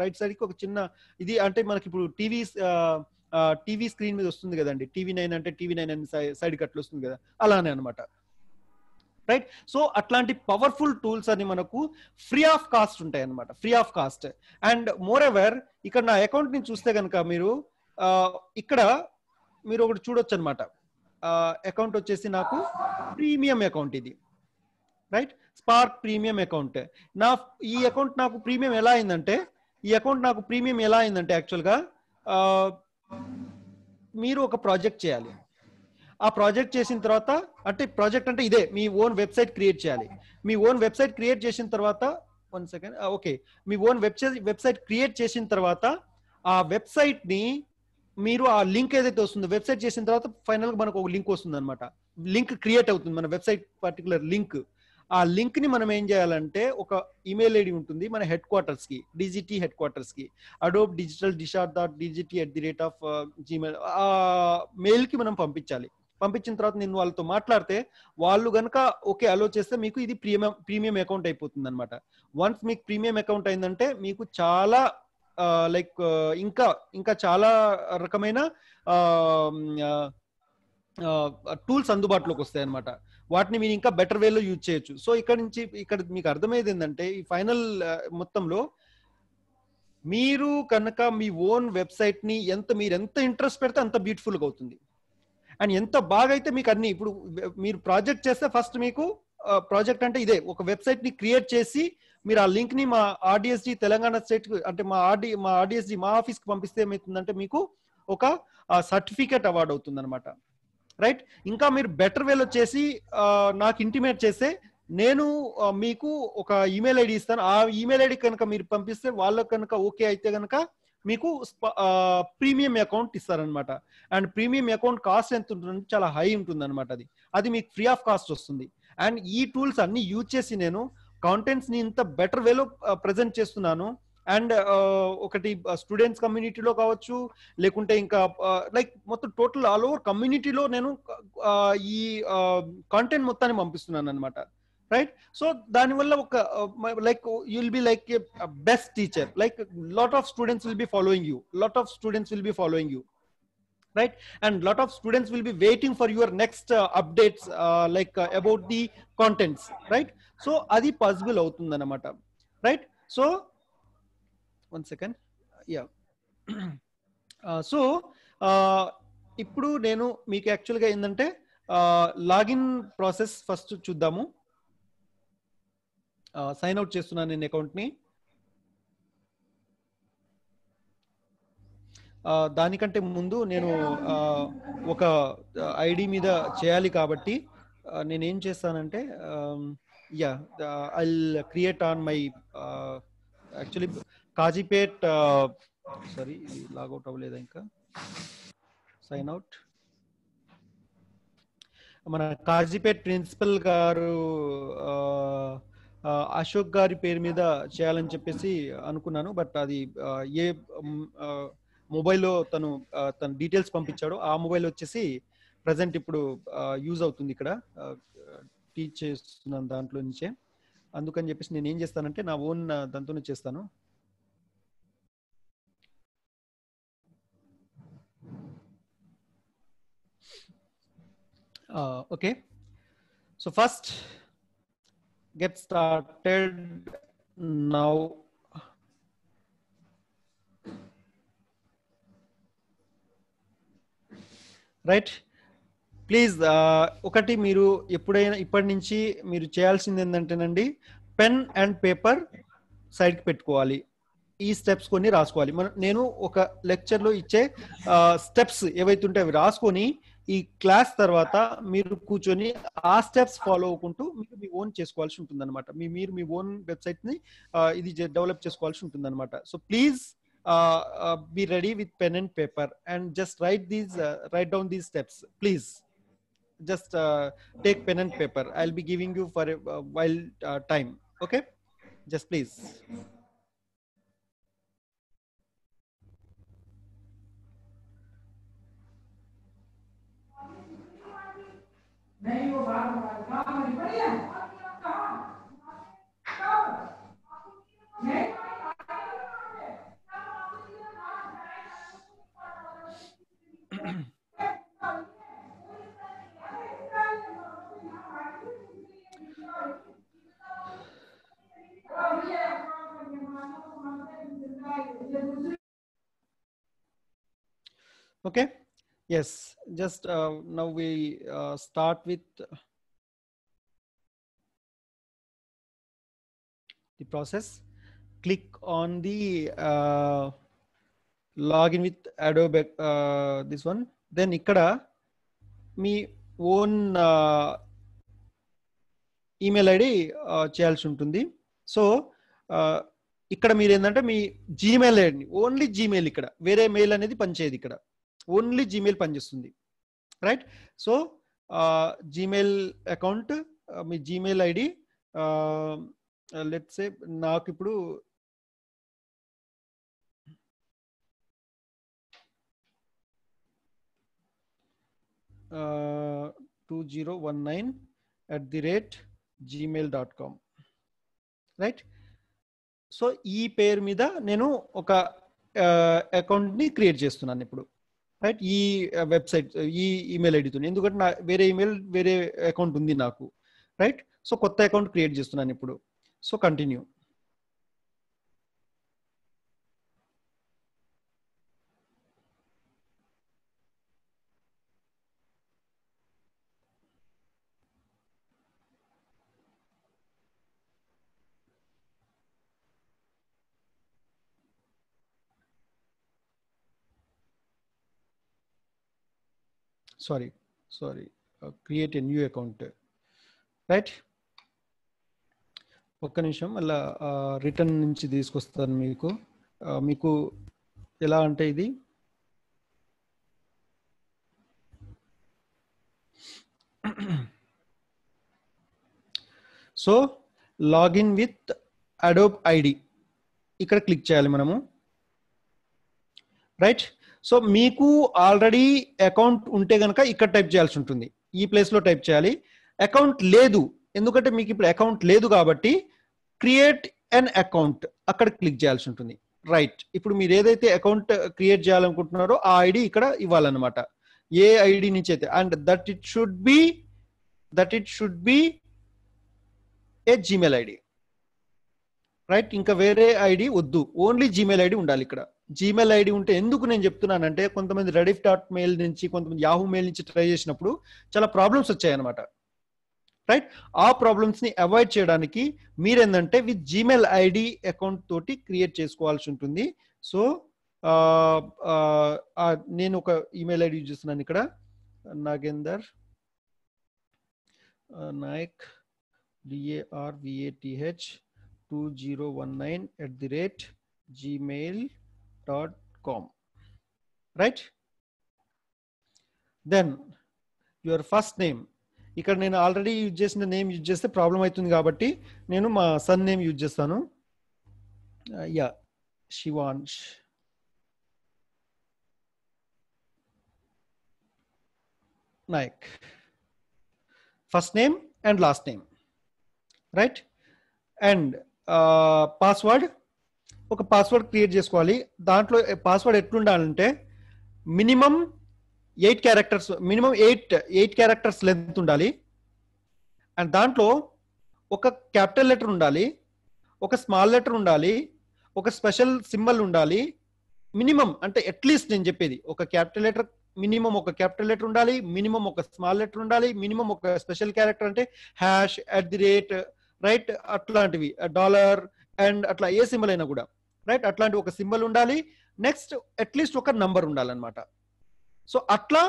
రైట్ సైడ్ కి ఒక చిన్న ఇది అంటే మనకి ఇప్పుడు టీవీ టీవీ స్క్రీన్ మీద వస్తుంది కదండి టీవీ నైన్ అంటే టీవీ నైన్ అని సైడ్ కట్లు వస్తుంది కదా అలానే అనమాట రైట్ సో అట్లాంటి పవర్ఫుల్ టూల్స్ అని మనకు ఫ్రీ ఆఫ్ కాస్ట్ ఉంటాయి అనమాట free of cost and moreover ఇక్కడ నా అకౌంట్ ని చూస్తే కనుక మీరు ఇక్కడ మీరు ఒకటి చూడొచ్చు అనమాట అకౌంట్ వచ్చేసి నాకు ప్రీమియం అకౌంట్ ఇది రైట్ స్పార్క్ ప్రీమియం అకౌంట్ నా ఈ అకౌంట్ నాకు ప్రీమియం ఎలా అయిందంటే ఈ అకౌంట్ నాకు ప్రీమియం ఎలా అయిందంటే యాక్చువల్గా మీరు ఒక ప్రాజెక్ట్ చేయాలి ఆ ప్రాజెక్ట్ చేసిన తర్వాత అంటే ప్రాజెక్ట్ అంటే ఇదే మీ ఓన్ వెబ్సైట్ క్రియేట్ చేయాలి మీ ఓన్ వెబ్సైట్ క్రియేట్ చేసిన తర్వాత వన్ సెకండ్ ఓకే మీ ఓన్ వెబ్సైట్ వెబ్సైట్ క్రియేట్ చేసిన తర్వాత ఆ వెబ్సైట్ ని మీరు ఆ లింక్ ఏదైతే వస్తుందో వెబ్సైట్ చేసిన తర్వాత ఫైనల్ గా మనకు ఒక లింక్ వస్తుంది అనమాట లింక్ క్రియేట్ అవుతుంది మన వెబ్సైట్ పర్టికులర్ లింక్ ఆ లింక్ ని మనం ఏం చేయాలంటే ఒక ఈమెయిల్ ఐడి ఉంటుంది మన హెడ్ క్వార్టర్స్ కి డిజిటీ హెడ్ క్వార్టర్స్ కి అడోప్ డిజిటల్ డిషార్ డాట్ డిజిటీ at the rate of Gmail ఆ మెయిల్ కి మనం పంపించాలి పంపించిన తర్వాత నేను వాళ్ళతో మాట్లాడితే వాళ్ళు గనక ఓకే అలో చేస్తే మీకు ఇది ప్రీమియం ప్రీమియం అకౌంట్ అయిపోతుంది అనమాట వన్స్ మీకు ప్రీమియం అకౌంట్ అయిందంటే మీకు చాలా లైక్ ఇంకా ఇంకా చాలా రకమైన టూల్స్ అందుబాటులోకి వస్తాయి అనమాట వాటిని మీరు ఇంకా బెటర్ వేలో యూజ్ చేయొచ్చు సో ఇక్కడ నుంచి ఇక్కడ మీకు అర్థమయ్యేది ఏంటంటే ఈ ఫైనల్ మొత్తంలో మీరు కనుక మీ ఓన్ వెబ్సైట్ ని ఎంత మీరు ఎంత ఇంట్రెస్ట్ పెడితే అంత బ్యూటిఫుల్గా అవుతుంది అండ్ ఎంత బాగా అయితే మీకు అన్ని ఇప్పుడు మీరు ప్రాజెక్ట్ చేస్తే ఫస్ట్ మీకు ప్రాజెక్ట్ అంటే ఇదే ఒక వెబ్సైట్ ని క్రియేట్ చేసి మీరు ఆ లింక్ ని మా ఆర్డిఎస్డి తెలంగాణ స్టేట్ అంటే మా ఆర్డి మా ఆర్డిఎస్డి మా ఆఫీస్ కి పంపిస్తే ఏమవుతుందంటే మీకు ఒక సర్టిఫికేట్ అవార్డు అవుతుంది అనమాట రైట్ ఇంకా మీరు బెటర్ వేలో చేసి నాకు ఇంటిమేట్ చేస్తే నేను మీకు ఒక ఈమెయిల్ ఐడి ఇస్తాను ఆ ఈమెయిల్ ఐడి కనుక మీరు పంపిస్తే వాళ్ళకి కనుక ఓకే అయితే కనుక మీకు ప్రీమియం అకౌంట్ ఇస్తారనమాట అండ్ ప్రీమియం అకౌంట్ కాస్ట్ ఎంత ఉంటుంది చాలా హై ఉంటుంది అనమాట అది అది మీకు ఫ్రీ ఆఫ్ కాస్ట్ వస్తుంది అండ్ ఈ టూల్స్ అన్ని యూజ్ చేసి నేను కాంటెంట్స్ ని ఇంత బెటర్ వేలో ప్రజెంట్ చేస్తున్నాను అండ్ ఒకటి స్టూడెంట్స్ కమ్యూనిటీలో కావచ్చు లేకుంటే ఇంకా లైక్ మొత్తం టోటల్ ఆల్ ఓవర్ కమ్యూనిటీలో నేను ఈ కంటెంట్ మొత్తాన్ని పంపిస్తున్నాను అనమాట రైట్ సో దానివల్ల ఒక like you'll be like best teacher like lot of students will be following you lot of students will be following you right and lot of students will be waiting for your next uh, updates uh, like uh, about the contents right so adi possible అవుతుందన్నమాట right so one second yeah so ఇప్పుడు నేను మీకు యాక్చువల్గా ఏంటంటే లాగిన్ ప్రాసెస్ ఫస్ట్ చూద్దాము సైన్ uh, అవుట్ చేస్తున్నాను నేను అకౌంట్ని uh, దానికంటే ముందు నేను uh, ఒక ఐడి మీద చేయాలి కాబట్టి నేనేం చేస్తానంటే yeah I create on my actually Kazipet sorry logout అవ్వలేదా ఇంకా సైన్ అవుట్ మన కాజీపేట్ ప్రిన్సిపల్ గారు అశోక్ గారి పేరు మీద చేయాలని చెప్పేసి అనుకున్నాను బట్ అది ఏ మొబైల్లో తను తన డీటెయిల్స్ పంపించాడో ఆ మొబైల్ వచ్చేసి ప్రజెంట్ ఇప్పుడు యూజ్ అవుతుంది ఇక్కడ టీచ్ చేస్తున్నాను దాంట్లో నుంచే అందుకని చెప్పేసి నేను ఏం చేస్తానంటే నా ఓన్ దాంతోనే చేస్తాను Uh, okay. So first, get started now. Right please uh, ఒకటి మీరు ఎప్పుడైనా ఇప్పటి నుంచి మీరు చేయాల్సింది ఏంటంటేనండి పెన్ అండ్ పేపర్ సైడ్కి పెట్టుకోవాలి ఈ స్టెప్స్ కొన్ని రాసుకోవాలి మనం నేను ఒక లెక్చర్లో ఇచ్చే స్టెప్స్ ఏవైతుంటే అవి రాసుకొని ఈ క్లాస్ తర్వాత మీరు కూర్చొని ఆ స్టెప్స్ ఫాలో అవ్వకుంటూ మీరు మీ ఓన్ చేసుకోవాల్సి ఉంటుందన్నమాట మీ మీరు మీ ఓన్ వెబ్సైట్ ని ఇది డెవలప్ చేసుకోవాల్సి ఉంటుందన్నమాట so please be ready with pen and paper and just write these write down these steps please just take pen and paper I will be giving you for wild time okay just please नहीं वो बाहर मां मरी पड़ी है Okay. Yes, just uh, now we uh, start with the process. Click on the uh, login with Adobe, uh, this one. Then ikkada me own uh, email id uh, cheyalsu untundi so uh, ఇక్కడ మీరు ఏంటంటే మీ జీమెయిల్ ఓన్లీ జీమెయిల్ ఇక్కడ వేరే మెయిల్ అనేది పనిచేయదు ఇక్కడ ఓన్లీ జీమెయిల్ పనిచేస్తుంది రైట్ సో జీమెయిల్ అకౌంట్ మీ జీమెయిల్ ఐడి లెట్ సే నాకు ఇప్పుడు two zero one nine at the rate Gmail dot com right so ఈ పేరు మీద నేను ఒక అకౌంట్ని క్రియేట్ చేస్తున్నాను ఇప్పుడు రైట్ ఈ వెబ్సైట్ ఈ ఈమెయిల్ ఐడితో ఎందుకంటే నా వేరే ఈమెయిల్ వేరే అకౌంట్ ఉంది నాకు రైట్ సో కొత్త అకౌంట్ క్రియేట్ చేస్తున్నాను ఇప్పుడు so continue sorry, sorry, uh, create a new account, right? ఒక్క నిమిషం మళ్ళీ రిటర్న్ నుంచి తీసుకొస్తాను మీకు మీకు ఎలా అంటే ఇది so login with Adobe ID ఇక్కడ క్లిక్ చేయాలి మనము రైట్ సో మీకు ఆల్రెడీ అకౌంట్ ఉంటే కనుక ఇక్కడ టైప్ చేయాల్సి ఉంటుంది ఈ ప్లేస్లో టైప్ చేయాలి అకౌంట్ లేదు ఎందుకంటే మీకు ఇప్పుడు అకౌంట్ లేదు కాబట్టి క్రియేట్ అన్ అకౌంట్ అక్కడ క్లిక్ చేయాల్సి ఉంటుంది రైట్ ఇప్పుడు మీరు ఏదైతే అకౌంట్ క్రియేట్ చేయాలనుకుంటున్నారో ఆ ఐడి ఇక్కడ ఇవ్వాలన్నమాట ఏ ఐడి నుంచి అయితే and that it should be that it should be a Gmail ID right ఇంకా వేరే ఐడి వద్దు ఓన్లీ జీమెయిల్ ఐడి ఉండాలి ఇక్కడ జీమెయిల్ ఐడి ఉంటే ఎందుకు నేను చెప్తున్నానంటే కొంతమంది రెడిఫ్ డాట్ మెయిల్ నుంచి కొంతమంది యాహూ మెయిల్ నుంచి ట్రై చేసినప్పుడు చాలా ప్రాబ్లమ్స్ వచ్చాయన్నమాట రైట్ ఆ ప్రాబ్లమ్స్ ని అవాయిడ్ చేయడానికి మీరేందంటే విత్ జీమెయిల్ ఐడి అకౌంట్ తోటి క్రియేట్ చేసుకోవాల్సి ఉంటుంది సో నేను ఒక ఈమెయిల్ ఐడి యూజ్ చేస్తున్నాను ఇక్కడ Nagender Nayak D A R V A T H two zero one nine at the rate Gmail dot com right then your first name ఇక్కడ నేను ఆల్రెడీ యూజ్ చేసిన నేమ్ యూజ్ చేస్తే ప్రాబ్లం అవుతుంది కాబట్టి నేను మా సన్ నేమ్ యూజ్ చేస్తాను yeah Shivansh Nayak first name and last name right and password ఒక పాస్వర్డ్ క్రియేట్ చేసుకోవాలి దాంట్లో పాస్వర్డ్ ఎట్లుండాలంటే minimum eight characters minimum eight eight characters length ఉండాలి అండ్ దాంట్లో ఒక క్యాపిటల్ లెటర్ ఉండాలి ఒక స్మాల్ లెటర్ ఉండాలి ఒక స్పెషల్ సింబల్ ఉండాలి మినిమం అంటే అట్లీస్ట్ నేను చెప్పేది ఒక క్యాపిటల్ లెటర్ మినిమం ఒక క్యాపిటల్ లెటర్ ఉండాలి మినిమం ఒక స్మాల్ లెటర్ ఉండాలి మినిమం ఒక స్పెషల్ క్యారెక్టర్ అంటే hash at the rate right అట్లాంటివి డాలర్ అండ్ అట్లా ఏ సింబల్ అయినా కూడా రైట్ అట్లాంటి ఒక సింబల్ ఉండాలి నెక్స్ట్ అట్లీస్ట్ ఒక నంబర్ ఉండాలన్నమాట సో అట్లా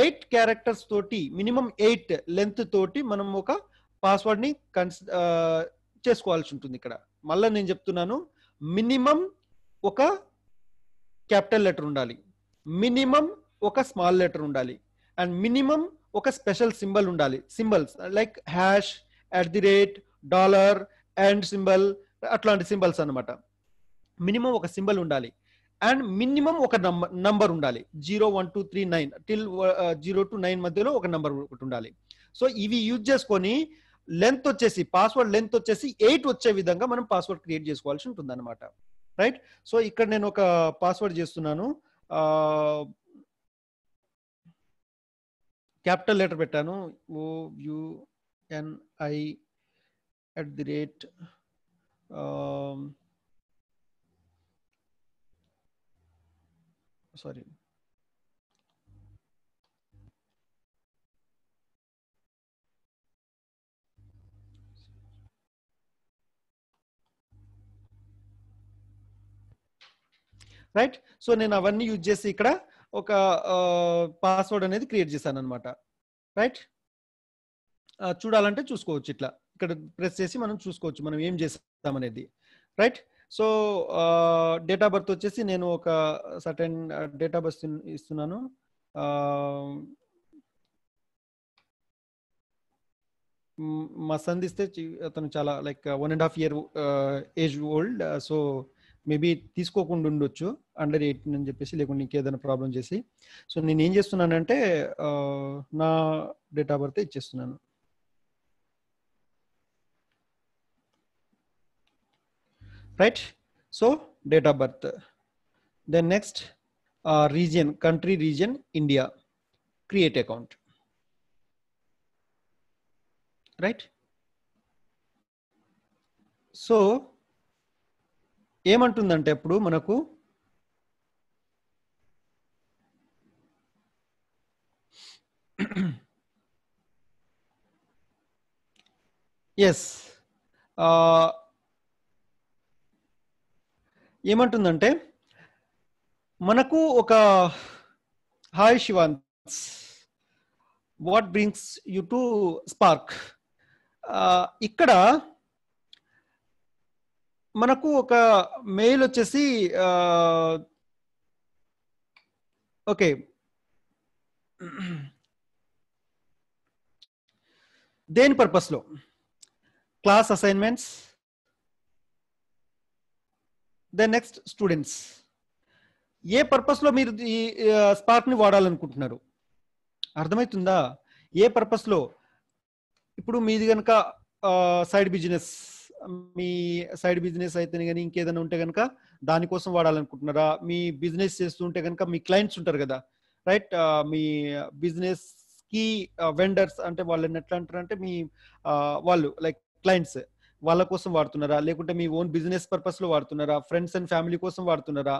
ఎయిట్ క్యారెక్టర్స్ తోటి మినిమం ఎయిట్ లెంత్ తోటి మనం ఒక పాస్వర్డ్ని కన్స్ చేసుకోవాల్సి ఉంటుంది ఇక్కడ మళ్ళీ నేను చెప్తున్నాను మినిమం ఒక క్యాపిటల్ లెటర్ ఉండాలి మినిమం ఒక స్మాల్ లెటర్ ఉండాలి అండ్ మినిమం ఒక స్పెషల్ సింబల్ ఉండాలి symbols like hash at the rate dollar and symbol అట్లాంటి సింబల్స్ అనమాట మినిమం ఒక సింబల్ ఉండాలి అండ్ మినిమం ఒక నంబర్ ఉండాలి zero one two three nine till zero to nine మధ్యలో ఒక నంబర్ ఒకటి ఉండాలి సో ఇవి యూజ్ చేసుకొని లెంత్ వచ్చేసి పాస్వర్డ్ లెంత్ వచ్చేసి ఎయిట్ వచ్చే విధంగా మనం పాస్వర్డ్ క్రియేట్ చేసుకోవాల్సి ఉంటుంది అనమాట రైట్ సో ఇక్కడ నేను ఒక పాస్వర్డ్ చేస్తున్నాను క్యాపిటల్ లెటర్ పెట్టాను ఓ యుఎన్ఐ at the rate sorry right so నేను అవన్నీ యూజ్ చేసి ఇక్కడ ఒక పాస్వర్డ్ అనేది క్రియేట్ చేశాను అనమాట రైట్ చూడాలంటే చూసుకోవచ్చు ఇట్లా ఇక్కడ ప్రెస్ చేసి మనం చూసుకోవచ్చు మనం ఏం చేస్తాం అనేది right so date of birth వచ్చేసి నేను ఒక సర్టెన్ డేట్ ఆఫ్ బర్త్ ఇస్తున్నాను మా సన్ ఇస్తే అతను చాలా like one and half year age old so maybe తీసుకోకుండా ఉండొచ్చు అండర్ ఎయిటీన్ అని చెప్పేసి లేకుంటే ఇంకేదైనా ప్రాబ్లం చేసి సో నేను ఏం చేస్తున్నానంటే నా డేట్ ఆఫ్ బర్త్ ఇచ్చేస్తున్నాను right? So date of birth. Then next uh, region, country region, India. Create account. Right? So ఏమంటుందంటే ఇప్పుడు మనకు ఎస్ ఏమంటుందంటే మనకు ఒక hi Shivanth what brings you to Spark ఇక్కడ మనకు ఒక మెయిల్ వచ్చేసి ఓకే దేని పర్పస్లో class assignments the next students ఏ పర్పస్లో మీరు ఈ ని వాడాలనుకుంటున్నారు అర్థమవుతుందా ఏ పర్పస్లో ఇప్పుడు మీది కనుక సైడ్ బిజినెస్ మీ సైడ్ బిజినెస్ అయితే కానీ ఇంకేదైనా ఉంటే కనుక దానికోసం వాడాలనుకుంటున్నారా మీ బిజినెస్ చేస్తుంటే కనుక మీ క్లయింట్స్ ఉంటారు కదా రైట్ మీ బిజినెస్ కి వెండర్స్ అంటే వాళ్ళు ఎట్లా అంటారు అంటే మీ వాళ్ళు లైక్ క్లయింట్స్ వాళ్ళ కోసం వాడుతున్నారా లేకుంటే మీ ఓన్ బిజినెస్ పర్పస్ లో వాడుతున్నారా ఫ్రెండ్స్ అండ్ ఫ్యామిలీ కోసం వాడుతున్నారా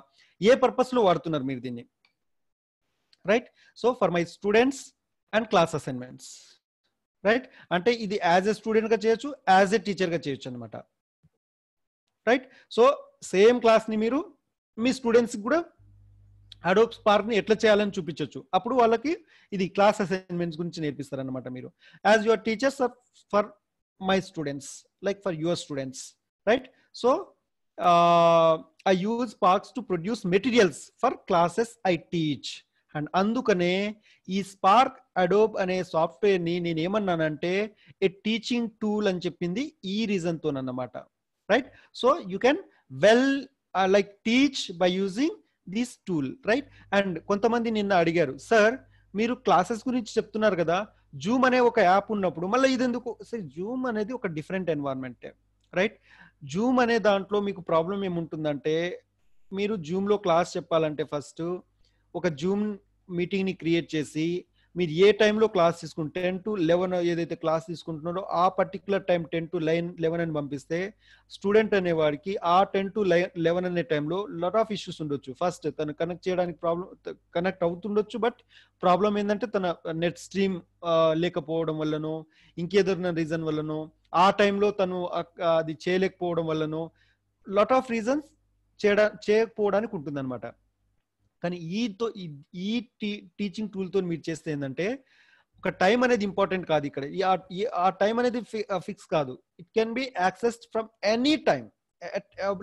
ఏ పర్పస్ లో వాడుతున్నారు మీరు దీన్ని right so for my students and class assignments right అంటే ఇది యాజ్ ఎ స్టూడెంట్ గా చేయొచ్చు యాజ్ ఎ టీచర్ గా చేయొచ్చు అనమాట రైట్ సో సేమ్ క్లాస్ ని మీరు మీ స్టూడెంట్స్ కూడా అడోప్ స్పార్క్ ని ఎట్లా చేయాలని చూపించవచ్చు అప్పుడు వాళ్ళకి ఇది క్లాస్ అసైన్మెంట్స్ గురించి నేర్పిస్తారు అనమాట మీరు as your teachers for my students, like for your students, right? So uh, I use Sparks to produce materials for classes I teach. And అందుకనే ఈ స్పార్క్ అడోబ్ అనే సాఫ్ట్వేర్ని నేను ఏమన్నానంటే ఏ టీచింగ్ టూల్ అని చెప్పింది ఈ రీజన్తో అన్నమాట right so you can well like teach by using this tool right and కొంతమంది నిన్న అడిగారు సార్ మీరు క్లాసెస్ గురించి చెప్తున్నారు కదా జూమ్ అనే ఒక యాప్ ఉన్నప్పుడు మళ్ళీ ఇది ఎందుకు జూమ్ అనేది ఒక డిఫరెంట్ ఎన్వైర్న్మెంట్ రైట్ జూమ్ అనే దాంట్లో మీకు ప్రాబ్లం ఏముంటుందంటే మీరు జూమ్లో క్లాస్ చెప్పాలంటే ఫస్ట్ ఒక జూమ్ మీటింగ్ని క్రియేట్ చేసి మీరు ఏ టైంలో క్లాస్ తీసుకుంటే టెన్ టు లెవెన్ ఏదైతే క్లాస్ తీసుకుంటున్నారో ఆ particular time ten to line eleven అని పంపిస్తే స్టూడెంట్ అనేవాడికి ఆ టెన్ టు లెవెన్ అనే టైంలో లాట్ ఆఫ్ ఇష్యూస్ ఉండొచ్చు ఫస్ట్ తను కనెక్ట్ చేయడానికి ప్రాబ్లం కనెక్ట్ అవుతుండొచ్చు బట్ ప్రాబ్లం ఏంటంటే తన నెట్ స్ట్రీమ్ లేకపోవడం వల్లనో ఇంకేదన్న రీజన్ వల్లనో ఆ టైంలో తను అది చేయలేకపోవడం వల్లనో లాట్ ఆఫ్ రీజన్స్ చేయడా చేయకపోవడానికి అనమాట కానీ ఈతో ఈ టీచింగ్ టూల్తో మీరు చేస్తే ఏంటంటే ఒక టైం అనేది ఇంపార్టెంట్ కాదు ఇక్కడ ఆ టైం అనేది ఫిక్స్ కాదు it can be access from any time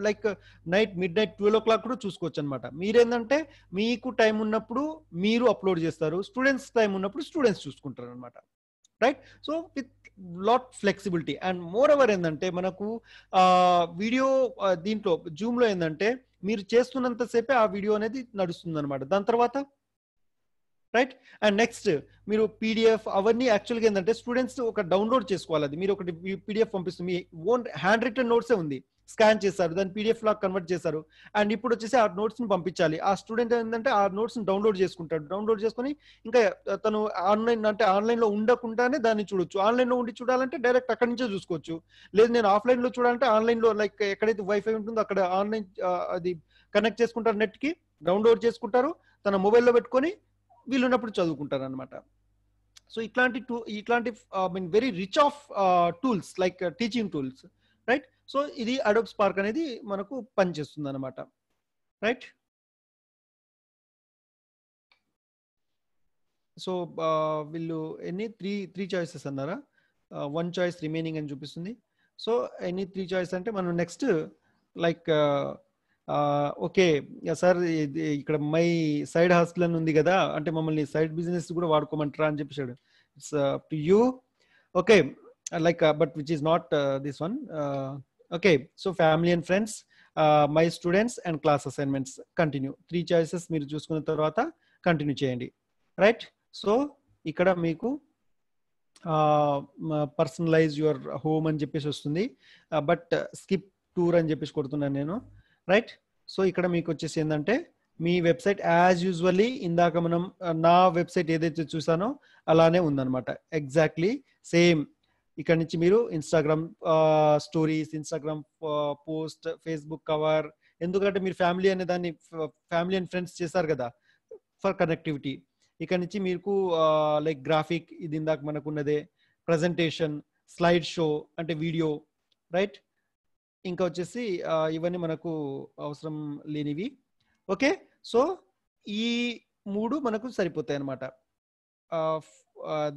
like night midnight twelve o'clock కూడా చూసుకోవచ్చు అనమాట మీరేందంటే మీకు టైం ఉన్నప్పుడు మీరు అప్లోడ్ చేస్తారు స్టూడెంట్స్ టైం ఉన్నప్పుడు స్టూడెంట్స్ చూసుకుంటారు అనమాట right so with lot flexibility and moreover ఏంటంటే మనకు వీడియో దీంట్లో జూమ్లో ఏంటంటే మీరు చేస్తున్నంతసేపే ఆ వీడియో అనేది నడుస్తుంది అనమాట దాని తర్వాత రైట్ అండ్ నెక్స్ట్ మీరు పీడిఎఫ్ అవన్నీ యాక్చువల్గా ఏంటంటే స్టూడెంట్స్ ఒక డౌన్లోడ్ చేసుకోవాలి అది మీరు ఒకటి పీడిఎఫ్ పంపిస్తుంది మీ ఓన్ హ్యాండ్ రిటర్న్ నోట్సే ఉంది స్కాన్ చేశారు దాన్ని పీడిఎఫ్ లాగా కన్వర్ట్ చేశారు అండ్ ఇప్పుడు వచ్చేసి ఆ నోట్స్ని పంపించాలి ఆ స్టూడెంట్ ఏంటంటే ఆ నోట్స్ని డౌన్లోడ్ చేసుకుంటాడు డౌన్లోడ్ చేసుకుని ఇంకా తను ఆన్లైన్ అంటే ఆన్లైన్లో ఉండకుండానే దాన్ని చూడొచ్చు ఆన్లైన్లో ఉండి చూడాలంటే డైరెక్ట్ అక్కడి నుంచే చూసుకోవచ్చు లేదు నేను ఆఫ్లైన్లో చూడాలంటే ఆన్లైన్లో లైక్ ఎక్కడైతే వైఫై ఉంటుందో అక్కడ ఆన్లైన్ అది కనెక్ట్ చేసుకుంటారు నెట్కి డౌన్లోడ్ చేసుకుంటారు తన మొబైల్లో పెట్టుకొని వీళ్ళున్నప్పుడు చదువుకుంటారు అనమాట సో ఇట్లాంటి టూ ఇట్లాంటి I mean very rich of tools like teaching tools right so ఇది అడోప్ స్పార్క్ అనేది మనకు పనిచేస్తుంది అనమాట రైట్ సో వీళ్ళు ఎన్ని త్రీ త్రీ చాయిసెస్ అన్నారా వన్ చాయిస్ రిమైనింగ్ అని చూపిస్తుంది సో ఎన్ని త్రీ చాయిస్ అంటే మనం నెక్స్ట్ లైక్ ఓకే సార్ ఇక్కడ మై సైడ్ హాస్టల్ అని ఉంది కదా అంటే మమ్మల్ని సైడ్ బిజినెస్ కూడా వాడుకోమంటారా అని చెప్పేసాడు it's to you okay like uh, but which is not uh, this one uh, okay so family and friends my students and class assignments continue three choices మీరు చూసుకున్న తర్వాత కంటిన్యూ చేయండి రైట్ సో ఇక్కడ మీకు పర్సనలైజ్ యువర్ హోమ్ అని చెప్పేసి వస్తుంది బట్ స్కిప్ టూర్ అని చెప్పేసి కొడుతున్నాను నేను రైట్ సో ఇక్కడ మీకు వచ్చేసి ఏంటంటే మీ వెబ్సైట్ యాజ్ యూజువల్లీ ఇందాక మనం uh, నా వెబ్సైట్ ఏదైతే చూసానో అలానే ఉందనమాట ఎగ్జాక్ట్లీ సేమ్ ఇక్కడ నుంచి మీరు Instagram stories Instagram post Facebook cover ఎందుకంటే మీరు ఫ్యామిలీ అనే దాన్ని ఫ్యామిలీ అండ్ ఫ్రెండ్స్ చేశారు కదా ఫర్ కనెక్టివిటీ ఇక్కడ నుంచి మీకు లైక్ గ్రాఫిక్ ఇది ఇందాక మనకున్నదే ప్రజెంటేషన్ స్లైడ్ షో అంటే వీడియో రైట్ ఇంకా వచ్చేసి ఇవన్నీ మనకు అవసరం లేనివి ఓకే సో ఈ మూడు మనకు సరిపోతాయి అనమాట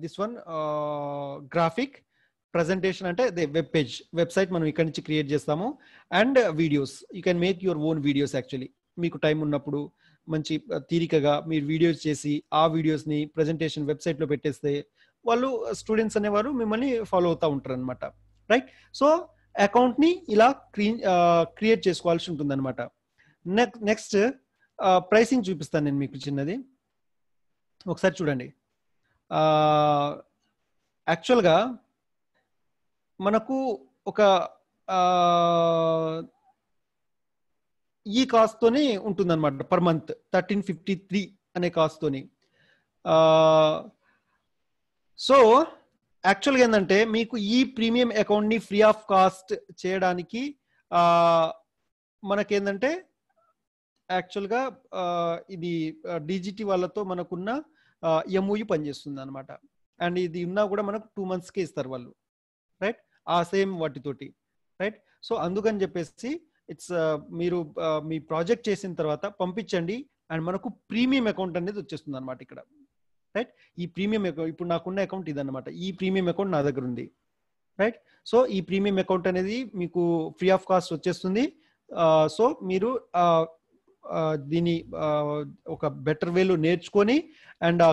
దిస్ వన్ గ్రాఫిక్ ప్రజెంటేషన్ అంటే అదే వెబ్ పేజ్ వెబ్సైట్ మనం ఇక్కడ నుంచి క్రియేట్ చేస్తాము and videos you can make your own videos actually మీకు టైం ఉన్నప్పుడు మంచి తీరికగా మీరు వీడియోస్ చేసి ఆ వీడియోస్ని ప్రజెంటేషన్ వెబ్సైట్లో పెట్టేస్తే వాళ్ళు స్టూడెంట్స్ అనేవారు మిమ్మల్ని ఫాలో అవుతూ ఉంటారు అనమాట రైట్ సో అకౌంట్ని ఇలా క్రియేట్ చేసుకోవాల్సి ఉంటుంది అనమాట నెక్స్ట్ ప్రైసింగ్ చూపిస్తాను నేను మీకు చిన్నది ఒకసారి చూడండి యాక్చువల్గా మనకు ఒక ఈ కాస్ట్తోనే అనమాట per month thirteen fifty three అనే కాస్ట్తోని సో యాక్చువల్గా ఏంటంటే మీకు ఈ ప్రీమియం అకౌంట్ని ఫ్రీ ఆఫ్ కాస్ట్ చేయడానికి మనకేందంటే యాక్చువల్గా ఇది డిజిటీ వాళ్ళతో మనకున్న ఎంఓయూ పనిచేస్తుంది అనమాట అండ్ ఇది ఉన్నా కూడా మనకు టూ మంత్స్కే ఇస్తారు వాళ్ళు రైట్ ఆ సేమ్ వాటితోటి రైట్ సో అందుకని చెప్పేసి ఇట్స్ మీరు మీ ప్రాజెక్ట్ చేసిన తర్వాత పంపించండి అండ్ మనకు ప్రీమియం అకౌంట్ అనేది వచ్చేస్తుంది అనమాట ఇక్కడ రైట్ ఈ ప్రీమియం అకౌంట్ ఇప్పుడు నాకున్న అకౌంట్ ఇదన్నమాట ఈ ప్రీమియం అకౌంట్ నా దగ్గర ఉంది రైట్ సో ఈ ప్రీమియం అకౌంట్ అనేది మీకు ఫ్రీ ఆఫ్ కాస్ట్ వచ్చేస్తుంది సో మీరు దీని ఒక బెటర్ వేలో నేర్చుకొని అండ్ ఆ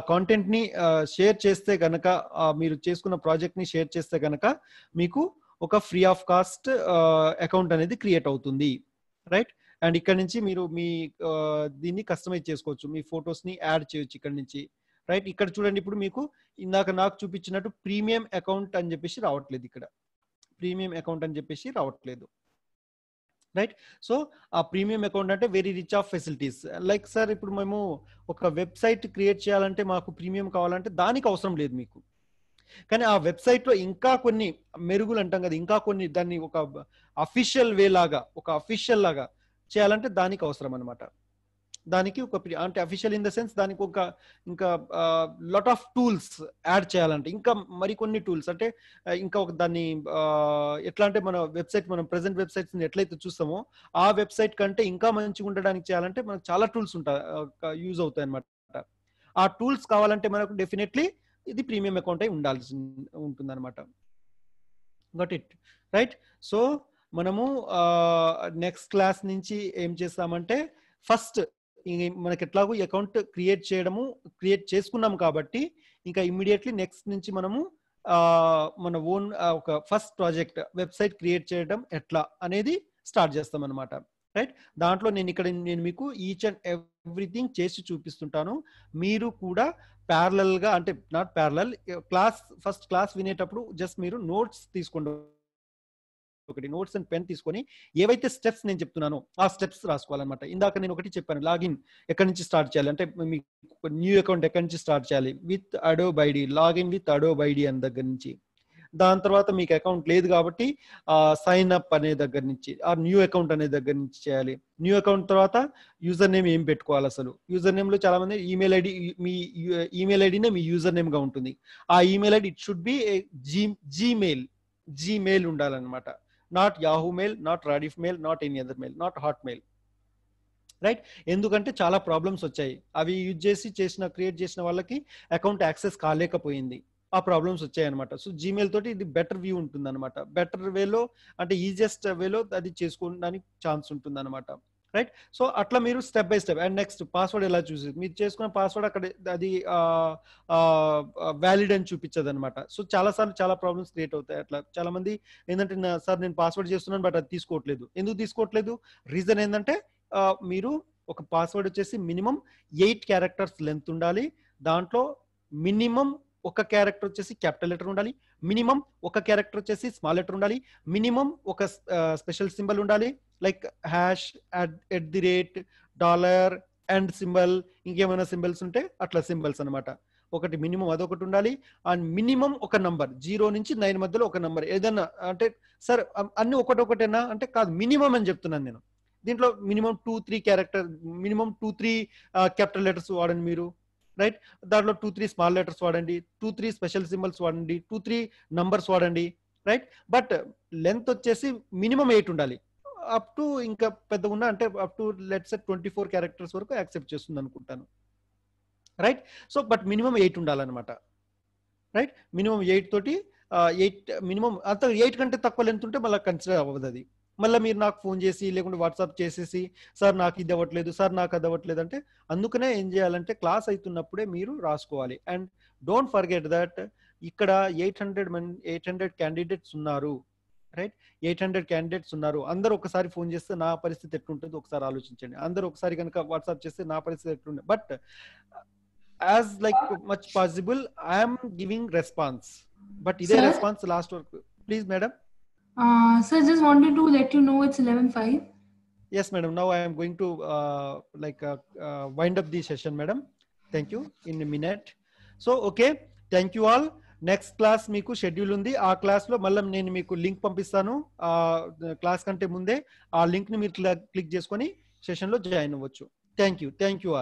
ని షేర్ చేస్తే కనుక మీరు చేసుకున్న ప్రాజెక్ట్ని షేర్ చేస్తే కనుక మీకు ఒక ఫ్రీ ఆఫ్ కాస్ట్ అకౌంట్ అనేది క్రియేట్ అవుతుంది రైట్ అండ్ ఇక్కడ నుంచి మీరు మీ దీన్ని కస్టమైజ్ చేసుకోవచ్చు మీ ఫొటోస్ని యాడ్ చేయొచ్చు ఇక్కడ నుంచి రైట్ ఇక్కడ చూడండి ఇప్పుడు మీకు ఇందాక నాకు చూపించినట్టు ప్రీమియం అకౌంట్ అని చెప్పేసి రావట్లేదు ఇక్కడ ప్రీమియం అకౌంట్ అని చెప్పేసి రావట్లేదు రైట్ సో ఆ ప్రీమియం అకౌంట్ అంటే very rich of facilities like sir ఇప్పుడు మేము ఒక వెబ్సైట్ క్రియేట్ చేయాలంటే మాకు ప్రీమియం కావాలంటే దానికి అవసరం లేదు మీకు కానీ ఆ వెబ్సైట్ లో ఇంకా కొన్ని మెరుగులు అంటాం కదా ఇంకా కొన్ని దాన్ని ఒక అఫీషియల్ వే లాగా ఒక అఫీషియల్ లాగా చేయాలంటే దానికి అవసరం అనమాట దానికి ఒక అంటే అఫీషియల్ ఇన్ ద సెన్స్ దానికి ఒక ఇంకా లాట్ ఆఫ్ టూల్స్ యాడ్ చేయాలంటే ఇంకా మరికొన్ని టూల్స్ అంటే ఇంకా ఒక దాన్ని ఎట్లా అంటే మన వెబ్సైట్ మనం ప్రెసెంట్ వెబ్సైట్స్ ఎట్లయితే చూస్తామో ఆ వెబ్సైట్ కంటే ఇంకా మంచిగా ఉండడానికి చేయాలంటే మనకు చాలా టూల్స్ ఉంటాయి యూజ్ అవుతాయి అనమాట ఆ టూల్స్ కావాలంటే మనకు డెఫినెట్లీ ఇది ప్రీమియం అకౌంట్ అయి ఉండాల్సి ఉంటుంది అనమాట గట్ ఇట్ రైట్ సో మనము నెక్స్ట్ క్లాస్ నుంచి ఏం చేస్తామంటే ఫస్ట్ మనకి ఎట్లాగో అకౌంట్ క్రియేట్ చేయడము క్రియేట్ చేసుకున్నాం కాబట్టి ఇంకా ఇమ్మీడియట్లీ నెక్స్ట్ నుంచి మనము మన ఓన్ ఒక ఫస్ట్ ప్రాజెక్ట్ వెబ్సైట్ క్రియేట్ చేయడం ఎట్లా అనేది స్టార్ట్ చేస్తాం అనమాట రైట్ దాంట్లో నేను ఇక్కడ నేను మీకు ఈచ్ అండ్ ఎవ్రీథింగ్ చేసి చూపిస్తుంటాను మీరు కూడా ప్యారలల్గా అంటే not parallel class first class వినేటప్పుడు జస్ట్ మీరు నోట్స్ తీసుకోండి ఒకటి నోట్స్ అండ్ పెన్ తీసుకొని ఏవైతే స్టెప్స్ నేను చెప్తున్నానో ఆ స్టెప్స్ రాసుకోవాలన్నమాట ఇందాక నేను ఒకటి చెప్పాను లాగిన్ ఎక్కడి నుంచి స్టార్ట్ చేయాలి అంటే మీ న్యూ అకౌంట్ ఎక్కడి నుంచి స్టార్ట్ చేయాలి with Adobe ID login with Adobe ID అని దగ్గర నుంచి దాని తర్వాత మీకు అకౌంట్ లేదు కాబట్టి సైన్ అప్ అనే దగ్గర నుంచి ఆ న్యూ అకౌంట్ అనే దగ్గర నుంచి చేయాలి న్యూ అకౌంట్ తర్వాత యూజర్ నేమ్ ఏం పెట్టుకోవాలి అసలు యూజర్ నేమ్ లో చాలా మంది ఈమెయిల్ ఐడి మీ ఈమెయిల్ ఐడినే మీ యూజర్ నేమ్ గా ఉంటుంది ఆ email ID it should be G Gmail Gmail ఉండాలన్నమాట not Yahoo mail not Rediff mail not any other mail not Hotmail right ఎందుకంటే చాలా ప్రాబ్లమ్స్ వచ్చాయి అవి యూజ్ చేసి చేసిన క్రియేట్ చేసిన వాళ్ళకి అకౌంట్ యాక్సెస్ కాలేకపోయింది ఆ ప్రాబ్లమ్స్ అనమాట సో జీమెయిల్ తోటి ఇది బెటర్ వ్యూ ఉంటుంది అనమాట బెటర్ వేలో అంటే ఈజియెస్ట్ వేలో అది చేసుకోవడానికి ఛాన్స్ ఉంటుంది అనమాట రైట్ సో అట్లా మీరు step by step and next password ఎలా చూసేది మీరు చేసుకున్న పాస్వర్డ్ అక్కడ అది వ్యాలిడ్ అని చూపించదు అనమాట సో సార్లు చాలా ప్రాబ్లమ్స్ క్రియేట్ అవుతాయి అట్లా చాలా మంది ఏంటంటే సార్ నేను పాస్వర్డ్ చేస్తున్నాను బట్ అది తీసుకోవట్లేదు ఎందుకు తీసుకోవట్లేదు రీజన్ ఏంటంటే మీరు ఒక పాస్వర్డ్ వచ్చేసి మినిమం ఎయిట్ క్యారెక్టర్స్ లెంత్ ఉండాలి దాంట్లో మినిమం ఒక క్యారెక్టర్ వచ్చేసి క్యాపిటల్ లెటర్ ఉండాలి మినిమం ఒక క్యారెక్టర్ వచ్చేసి స్మాల్ లెటర్ ఉండాలి మినిమం ఒక స్పెషల్ సింబల్ ఉండాలి like hash at the rate dollar and symbol ఇంకేమైనా సింబల్స్ ఉంటే అట్లా సింబల్స్ అనమాట ఒకటి మినిమం అదొకటి ఉండాలి అండ్ మినిమం ఒక నంబర్ జీరో నుంచి నైన్ మధ్యలో ఒక నంబర్ ఏదన్నా అంటే సార్ అన్ని ఒకటొకటేనా అంటే కాదు మినిమం అని చెప్తున్నాను నేను దీంట్లో minimum two three character minimum two three capital letters వాడండి మీరు రైట్ దాంట్లో టూ త్రీ స్మాల్ లెటర్స్ వాడండి టూ త్రీ స్పెషల్ సింబల్స్ వాడండి టూ త్రీ నంబర్స్ వాడండి రైట్ బట్ లెంత్ వచ్చేసి మినిమం ఎయిట్ ఉండాలి అప్ టు ఇంకా పెద్ద ఉన్న అంటే up to let's twenty four characters వరకు యాక్సెప్ట్ చేస్తుంది అనుకుంటాను right so but minimum eight ఉండాలన్నమాట రైట్ మినిమం ఎయిట్ తోటి ఎయిట్ మినిమం అంత ఎయిట్ కంటే తక్కువ లెంత్ ఉంటే మళ్ళీ కన్సిడర్ అవ్వదు అది మళ్ళీ మీరు నాకు ఫోన్ చేసి లేకుంటే వాట్సాప్ చేసేసి సార్ నాకు ఇది అవ్వట్లేదు సార్ నాకు అది అవ్వట్లేదు అంటే అందుకనే ఏం చేయాలంటే క్లాస్ అవుతున్నప్పుడే మీరు రాసుకోవాలి అండ్ డోంట్ ఫర్గెట్ దట్ ఇక్కడ eight hundred men eight hundred candidates ఉన్నారు రైట్ ఎయిట్ హండ్రెడ్ క్యాండిడేట్స్ ఉన్నారు అందరూ ఒకసారి ఫోన్ చేస్తే నా పరిస్థితి ఎట్లుంటుంది ఒకసారి ఆలోచించండి అందరూ ఒకసారి కనుక వాట్సాప్ చేస్తే నా పరిస్థితి ఎట్లుంటుంది but as like much possible I'm giving response but ఇదే రెస్పాన్స్ లాస్ట్ వరకు please madam so I just wanted to let you know it's 11.5. Yes, madam. Now I am going to uh, like uh, uh, wind up the session, madam. Thank you. In a minute. So okay thank you all next class మీకు షెడ్యూల్ ఉంది ఆ క్లాస్లో మళ్ళీ నేను మీకు లింక్ పంపిస్తాను ఆ క్లాస్ కంటే ముందే ఆ లింక్ని మీరు క్లిక్ చేసుకొని సెషన్లో జాయిన్ అవ్వచ్చు థ్యాంక్ యూ థ్యాంక్ యూ